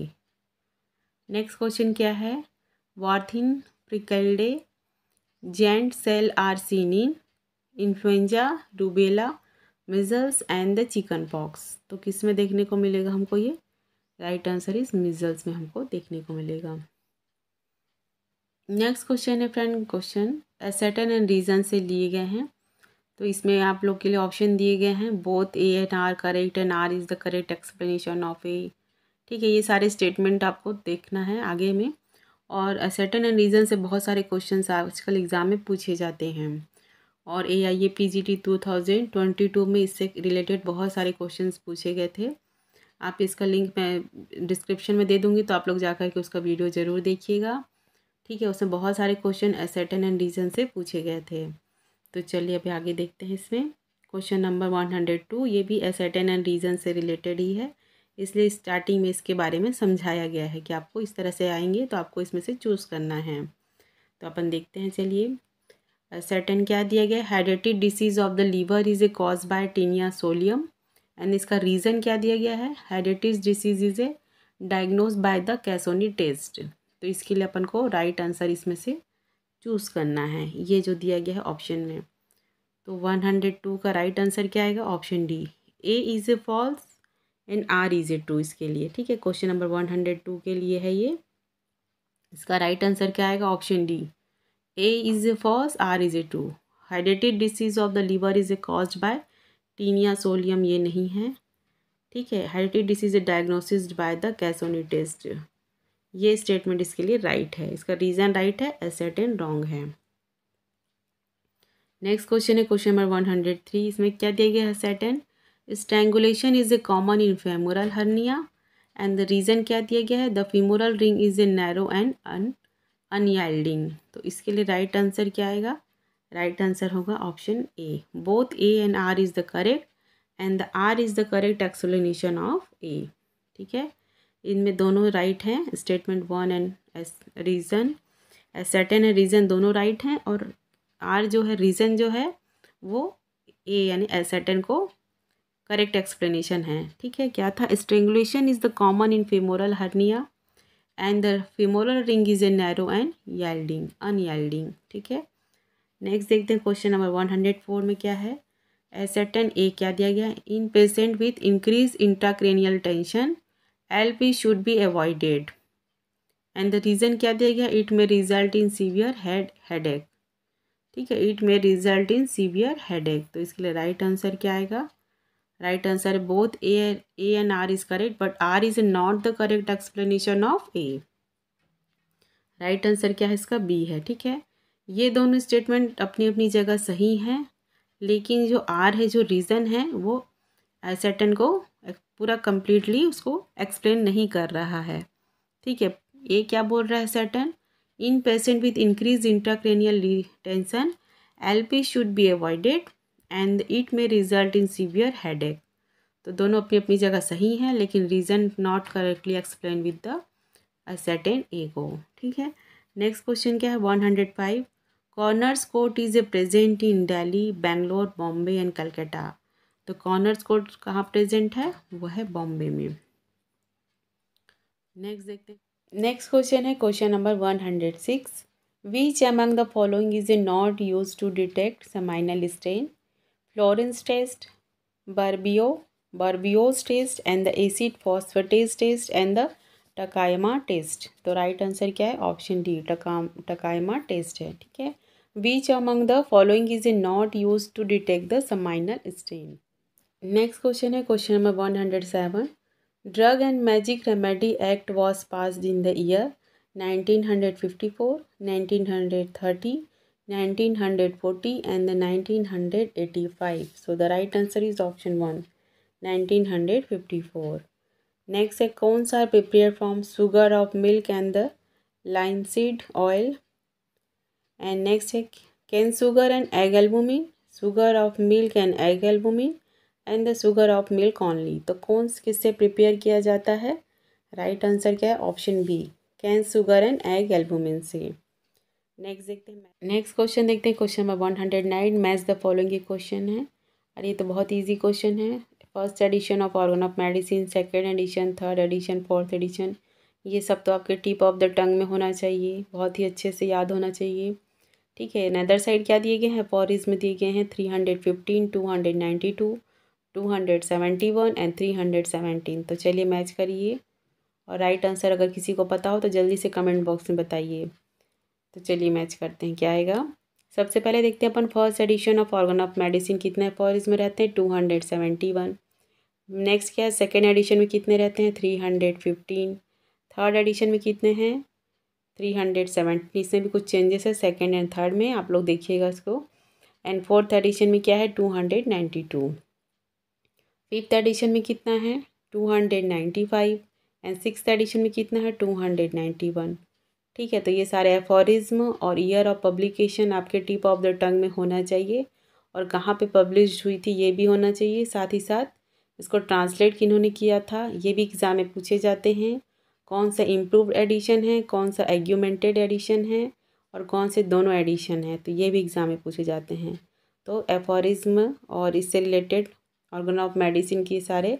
next question क्या है Warthin Finkeldey giant cell are seen in influenza rubella measles and the chickenpox तो किस में देखने को मिलेगा हमको ये राइट आंसर इज मिजल्स में हमको देखने को मिलेगा नेक्स्ट क्वेश्चन है friend question assertion and reason से लिए गए हैं तो इसमें आप लोग के लिए ऑप्शन दिए गए हैं both A and R correct and R is the correct explanation of A ठीक है ये सारे स्टेटमेंट आपको देखना है आगे में और सर्टन एंड रीज़न से बहुत सारे क्वेश्चन आजकल एग्ज़ाम में पूछे जाते हैं और A I A P G T two thousand twenty two में इससे रिलेटेड बहुत सारे क्वेश्चन पूछे गए थे आप इसका लिंक मैं डिस्क्रिप्शन में दे दूँगी तो आप लोग जा कर के उसका वीडियो ज़रूर देखिएगा ठीक है उसमें बहुत सारे क्वेश्चन एसेटन एंड रीजन से पूछे गए थे तो चलिए अभी आगे देखते हैं इसमें question number one hundred two ये भी एसेटन एंड रीजन से रिलेटेड ही है इसलिए स्टार्टिंग में इसके बारे में समझाया गया है कि आपको इस तरह से आएंगे तो आपको इसमें से चूज़ करना है तो अपन देखते हैं चलिए सेटन क्या दिया गया hydatid disease of the liver is a cause by taenia solium and इसका रीज़न क्या दिया गया है हेरेटिज disease is a diagnose by the Casoni test तो इसके लिए अपन को राइट right आंसर इसमें से चूज़ करना है ये जो दिया गया है ऑप्शन में तो वन हंड्रेड टू का राइट right आंसर क्या आएगा option D A is a false and R is a true इसके लिए ठीक है question number one hundred two के लिए है ये इसका राइट right आंसर क्या आएगा option D A is a first, R is a two. Hydatid disease of the liver is a cause by taenia solium ये नहीं है ठीक है hydatid disease a diagnosis by the Casoni test ये statement इसके लिए राइट right है इसका रीज़न राइट right है एसेटन रॉन्ग है नेक्स्ट क्वेश्चन है question number one hundred three इसमें क्या दिया गया है assertion strangulation is a common in femoral hernia and the reason क्या दिया गया है the femoral ring is a narrow and un unyielding तो इसके लिए राइट आंसर क्या आएगा राइट आंसर होगा option A both A and R is the correct and the R is the correct explanation of A ठीक है इनमें दोनों राइट हैं statement one and as reason assertion and reason दोनों right हैं और आर जो है रीज़न जो है वो ए यानी एसेटन को करेक्ट एक्सप्लेनेशन है ठीक है क्या था strangulation is the common in femoral hernia and the femoral ring is a narrow and yielding unyielding ठीक है नेक्स्ट देखते हैं question number one hundred four में क्या है एसेटन ए क्या दिया गया है in patient with increase intracranial tension L P should be avoided and the reason क्या दिया गया it may result in severe head headache ठीक है it may result in severe headache तो इसके लिए राइट right आंसर क्या आएगा right answer both A A and R is correct but R is not the correct explanation of A right answer क्या है इसका बी है ठीक है ये दोनों स्टेटमेंट अपनी अपनी जगह सही हैं लेकिन जो आर है जो रीज़न है वो सेटन को पूरा कम्प्लीटली उसको एक्सप्लेन नहीं कर रहा है ठीक है ये क्या बोल रहा है assertion in patient with increase intracranial tension L P should be avoided and it may result in severe headache तो दोनों अपनी अपनी जगह सही हैं लेकिन reason not correctly explain with the A एगो ठीक है नेक्स्ट क्वेश्चन क्या है one hundred five coroners court is a present in Delhi Bangalore Bombay and Calcutta तो कॉर्नर्स कोर्ट कहाँ प्रेजेंट है वो है बॉम्बे में नेक्स्ट देखते हैं नेक्स्ट क्वेश्चन है question number one hundred six which among the following is a not use to detect seminal stain Florence test Barberio Barberio's test and the acid phosphatase test and the Takayama test तो right answer क्या है option D टका टकायमा test है ठीक है which among the following is a not use to detect the seminal stain next question है question number one hundred seven drug and magic remedy act was pass in the year nineteen hundred fifty four nineteen hundred thirty 1940 and the 1985 so the right answer is option 1 1954 next है cones are prepared from sugar of milk and the linseed oil and next है can sugar and egg albumin sugar of milk and egg albumin and the sugar of milk only तो cones किससे prepare किया जाता है right answer क्या है option B can sugar and egg albumin से next देखते हैं नेक्स्ट क्वेश्चन देखते हैं question number one hundred nine match the following question है और ये तो बहुत ईजी क्वेश्चन है first edition of organ of medicine second edition third edition fourth edition ये सब तो आपके टिप ऑफ द टंग में होना चाहिए बहुत ही अच्छे से याद होना चाहिए ठीक है नदर साइड क्या दिए गए हैं पॉरिज में दिए गए हैं three hundred fifteen two hundred ninety two two hundred seventy one and three hundred seventeen तो चलिए मैच करिए और राइट आंसर अगर किसी को पता हो तो जल्दी से कमेंट बॉक्स में बताइए तो चलिए मैच करते हैं क्या आएगा सबसे पहले देखते हैं अपन first edition of organ of medicine कितने फॉर इसमें रहते हैं two hundred seventy one next क्या है सेकेंड एडिशन में कितने रहते हैं three hundred fifteen third edition में कितने हैं थ्री हंड्रेड सेवेंटी इसमें भी कुछ चेंजेस है सेकेंड एंड थर्ड में आप लोग देखिएगा इसको एंड फोर्थ एडिशन में क्या है two hundred ninety two fifth edition में कितना है two hundred ninety five and six edition में कितना है टू हंड्रेड नाइन्टी वन ठीक है तो ये सारे एफोरिज्म और ईयर ऑफ पब्लिकेशन आपके टिप ऑफ द टंग में होना चाहिए और कहाँ पे पब्लिश हुई थी ये भी होना चाहिए साथ ही साथ इसको ट्रांसलेट किन्होंने किया था ये भी एग्ज़ाम में पूछे जाते हैं कौन सा इम्प्रूव एडिशन है कौन सा एग्यूमेंटेड एडिशन है और कौन से दोनों एडिशन है तो ये भी एग्ज़ाम में पूछे जाते हैं तो एफोरिज्म और इससे रिलेटेड ऑर्गन ऑफ मेडिसिन के सारे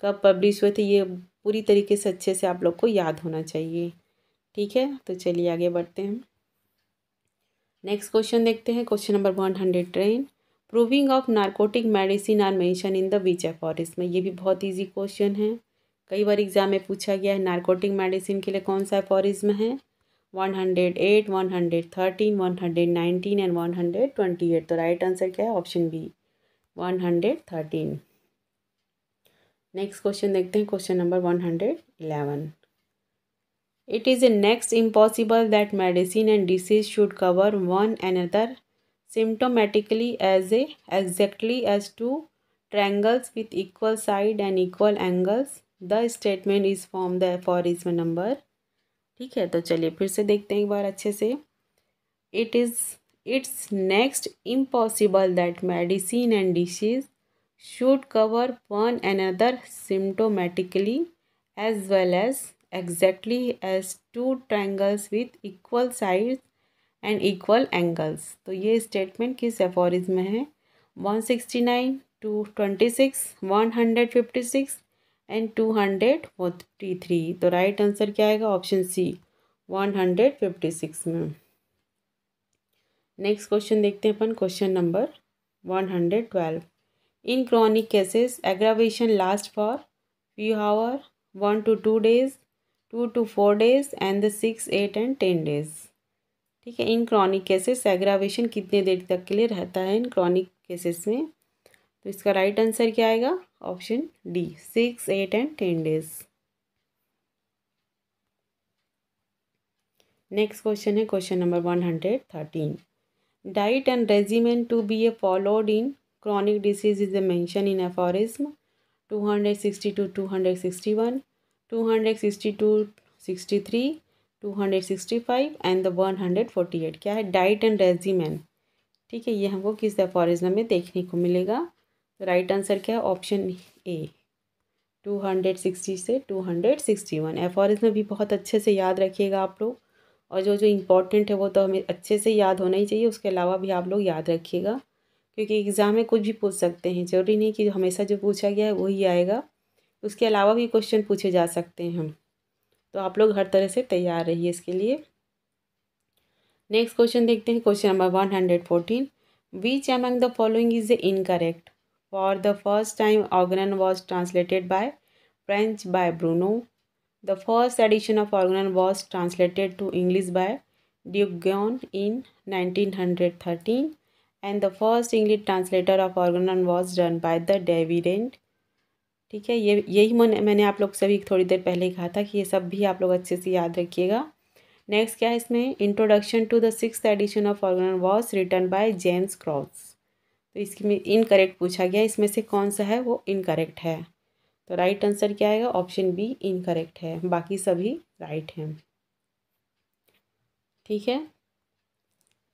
कब पब्लिश हुए थे ये पूरी तरीके से अच्छे से आप लोग को याद होना चाहिए ठीक है तो चलिए आगे बढ़ते हैं नेक्स्ट क्वेश्चन देखते हैं question number one hundred ten proving of narcotic medicine are mention in the बीच एफ में ये भी बहुत इजी क्वेश्चन है कई बार एग्जाम में पूछा गया है नार्कोटिक मेडिसिन के लिए कौन सा में है one hundred eight one hundred thirteen one hundred nineteen and one hundred twenty eight तो राइट आंसर क्या है option B one hundred thirteen next question देखते हैं question number one hundred eleven It is next impossible that medicine and disease should cover one another symptomatically as a, exactly as two triangles with equal side and equal angles. The statement is from the aphorism number. ठीक है तो चलिए फिर से देखते हैं एक बार अच्छे से it is it's next impossible that medicine and should cover one another symptomatically as well as exactly as two triangles with equal sides and equal angles तो ये स्टेटमेंट किस एफोरिज में है one sixty nine two twenty six one hundred fifty six and two hundred forty three तो right answer क्या आएगा option C one hundred fifty six में next question देखते हैं अपन question number one hundred twelve in chronic cases aggravation last for few hour one to two days two to four days and the six eight and ten days ठीक है इन chronic cases aggravation कितने देर तक के लिए रहता है इन chronic cases में तो इसका राइट right आंसर क्या आएगा option D six eight and ten days next question है question number one hundred thirteen diet and regiment to be a followed in chronic disease is a mention in aphorism two hundred sixty two two hundred sixty one hundred 265 and the 148 क्या है diet and रेजीमेन ठीक है ये हमको किस aphorism में देखने को मिलेगा तो राइट आंसर क्या है option A two hundred sixty से टू हंड्रेड सिक्सटी वन भी बहुत अच्छे से याद रखिएगा आप लोग और जो जो इम्पोर्टेंट है वो तो हमें अच्छे से याद होना ही चाहिए उसके अलावा भी आप लोग याद रखिएगा क्योंकि एग्ज़ाम में कुछ भी पूछ सकते हैं ज़रूरी नहीं कि हमेशा जो पूछा गया है वही आएगा उसके अलावा भी क्वेश्चन पूछे जा सकते हैं तो आप लोग हर तरह से तैयार रहिए इसके लिए नेक्स्ट क्वेश्चन देखते हैं question number one hundred fourteen which among the following is incorrect for the first time organon was translated by French by Bruno the first edition of organon was translated to English by nineteen hundred thirteen and the first English translator of organon was done by the डेविडेंट ठीक है ये यही मैंने मैंने आप लोग से भी थोड़ी देर पहले ही कहा था कि ये सब भी आप लोग अच्छे से याद रखिएगा नेक्स्ट क्या है इसमें introduction to the six edition of organ was written by James Cross तो इसकी में इनकरेक्ट पूछा गया इसमें से कौन सा है वो इनकरेक्ट है तो राइट आंसर क्या आएगा ऑप्शन बी इनकरेक्ट है बाकी सभी राइट हैं ठीक है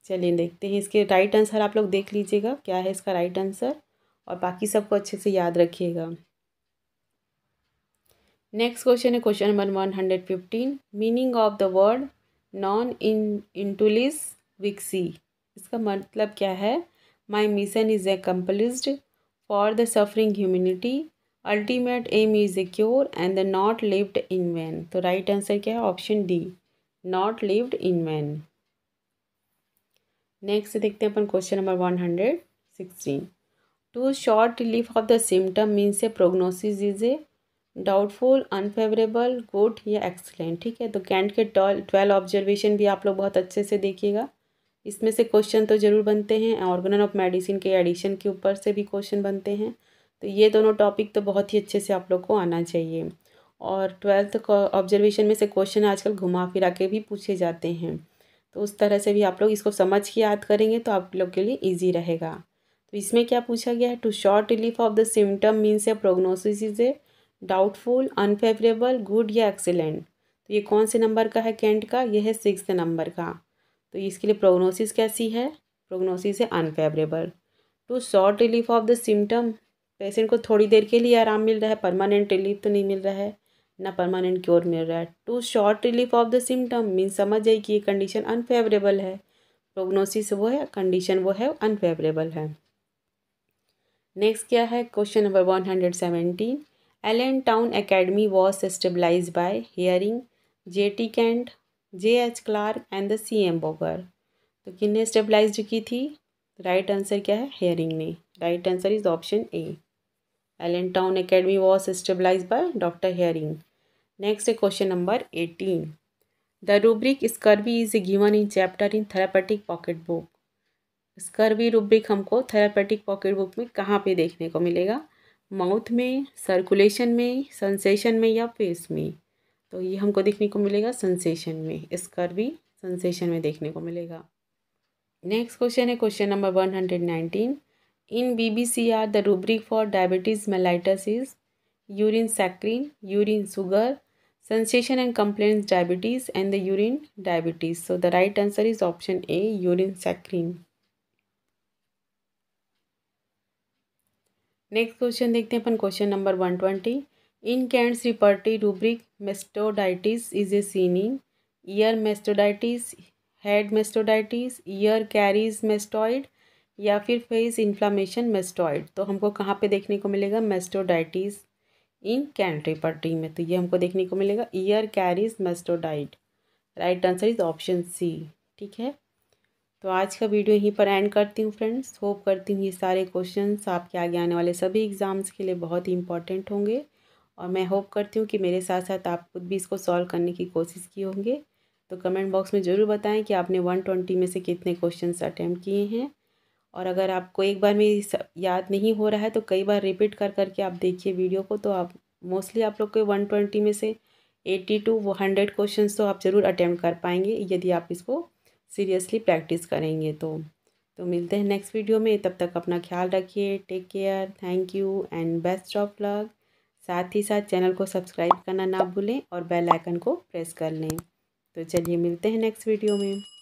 चलिए देखते हैं इसके राइट आंसर आप लोग देख लीजिएगा क्या है इसका राइट आंसर और बाकी सबको अच्छे से याद रखिएगा नेक्स्ट क्वेश्चन है question number one hundred fifteen meaning of the word नॉन इन इंटुलिस विक्सी इसका मतलब क्या है my mission is accomplished for the suffering humanity ultimate aim is a cure and the not lived in vain तो राइट आंसर क्या है option D not lived in vain next देखते हैं अपन question number one hundred sixteen to short relief of the symptom means a prognosis is a doubtful unfavourable good या excellent ठीक है तो कैंट के ट्वेल्व ऑब्जर्वेशन भी आप लोग बहुत अच्छे से देखिएगा इसमें से क्वेश्चन तो ज़रूर बनते हैं ऑर्गन ऑफ मेडिसिन के एडिशन के ऊपर से भी क्वेश्चन बनते हैं तो ये दोनों टॉपिक तो बहुत ही अच्छे से आप लोग को आना चाहिए और ट्वेल्थ ऑब्जर्वेशन में से क्वेश्चन आजकल घुमा फिरा के भी पूछे जाते हैं तो उस तरह से भी आप लोग इसको समझ के याद करेंगे तो आप लोग के लिए ईजी रहेगा तो इसमें क्या पूछा गया है to short relief of the symptom means a prognosis is a doubtful unfavourable good या एक्सीलेंट तो ये कौन से नंबर का है कैंट का यह है सिक्स नंबर का तो इसके लिए प्रोग्नोसिस कैसी है प्रोग्नोसिस है unfavourable to short relief of the symptom patient को थोड़ी देर के लिए आराम मिल रहा है परमानेंट रिलीफ तो नहीं मिल रहा है ना परमानेंट क्योर मिल रहा है to short relief of the symptom mean समझ जाए कि ये कंडीशन अनफेवरेबल है प्रोग्नोसिस वो है कंडीशन वो है अनफेवरेबल है नेक्स्ट क्या है question number one hundred seventeen town Allentown by was J T Kent J H Clarke and the C M Boger तो ने स्टेबलाइज की थी राइट right आंसर क्या है हेयरिंग ने right answer is option A Allen town academy was stabilise by doctor Hering next question number eighteen the rubric scurvy is given in chapter in therapeutic pocket book scurvy rubric हमको therapeutic pocket book में कहाँ पे देखने को मिलेगा mouth में circulation में sensation में या फेस में तो ये हमको देखने को मिलेगा सेंसेशन में स्कर भी सेंसेशन में देखने को मिलेगा नेक्स्ट क्वेश्चन है question number one hundred nineteen in B B C R the rubric for diabetes mellitus is urine saccharine urine sugar sensation and complaints diabetes and the urine diabetes so the right answer is option A urine saccharine next question देखते हैं अपन question number one twenty in Kent's repertory rubric mastoiditis is a singing ear mastoiditis head mastoiditis ear caries mastoid या फिर face inflammation mastoid तो हमको कहाँ पे देखने को मिलेगा मेस्टोडाइटिस इन कैंट्री रिपर्टी में तो ये हमको देखने को मिलेगा ear caries mastoid right answer is option C ठीक है तो आज का वीडियो यहीं पर एंड करती हूँ फ्रेंड्स होप करती हूँ ये सारे क्वेश्चंस आपके आगे आने वाले सभी एग्ज़ाम्स के लिए बहुत ही इंपॉर्टेंट होंगे और मैं होप करती हूँ कि मेरे साथ साथ आप खुद भी इसको सॉल्व करने की कोशिश की होंगे तो कमेंट बॉक्स में ज़रूर बताएं कि आपने वन ट्वेंटी में से कितने क्वेश्चन अटैम्प्ट किए हैं और अगर आपको एक बार में याद नहीं हो रहा है तो कई बार रिपीट कर करके आप देखिए वीडियो को तो आप मोस्टली आप लोग के वन ट्वेंटी में से एट्टी टू वो हंड्रेड क्वेश्चन तो आप ज़रूर अटैम्प्ट कर पाएंगे यदि आप इसको सीरियसली प्रैक्टिस करेंगे तो तो मिलते हैं नेक्स्ट वीडियो में तब तक अपना ख्याल रखिए take care thank you and best of luck साथ ही साथ चैनल को सब्सक्राइब करना ना भूलें और बेल आइकन को प्रेस कर लें तो चलिए मिलते हैं नेक्स्ट वीडियो में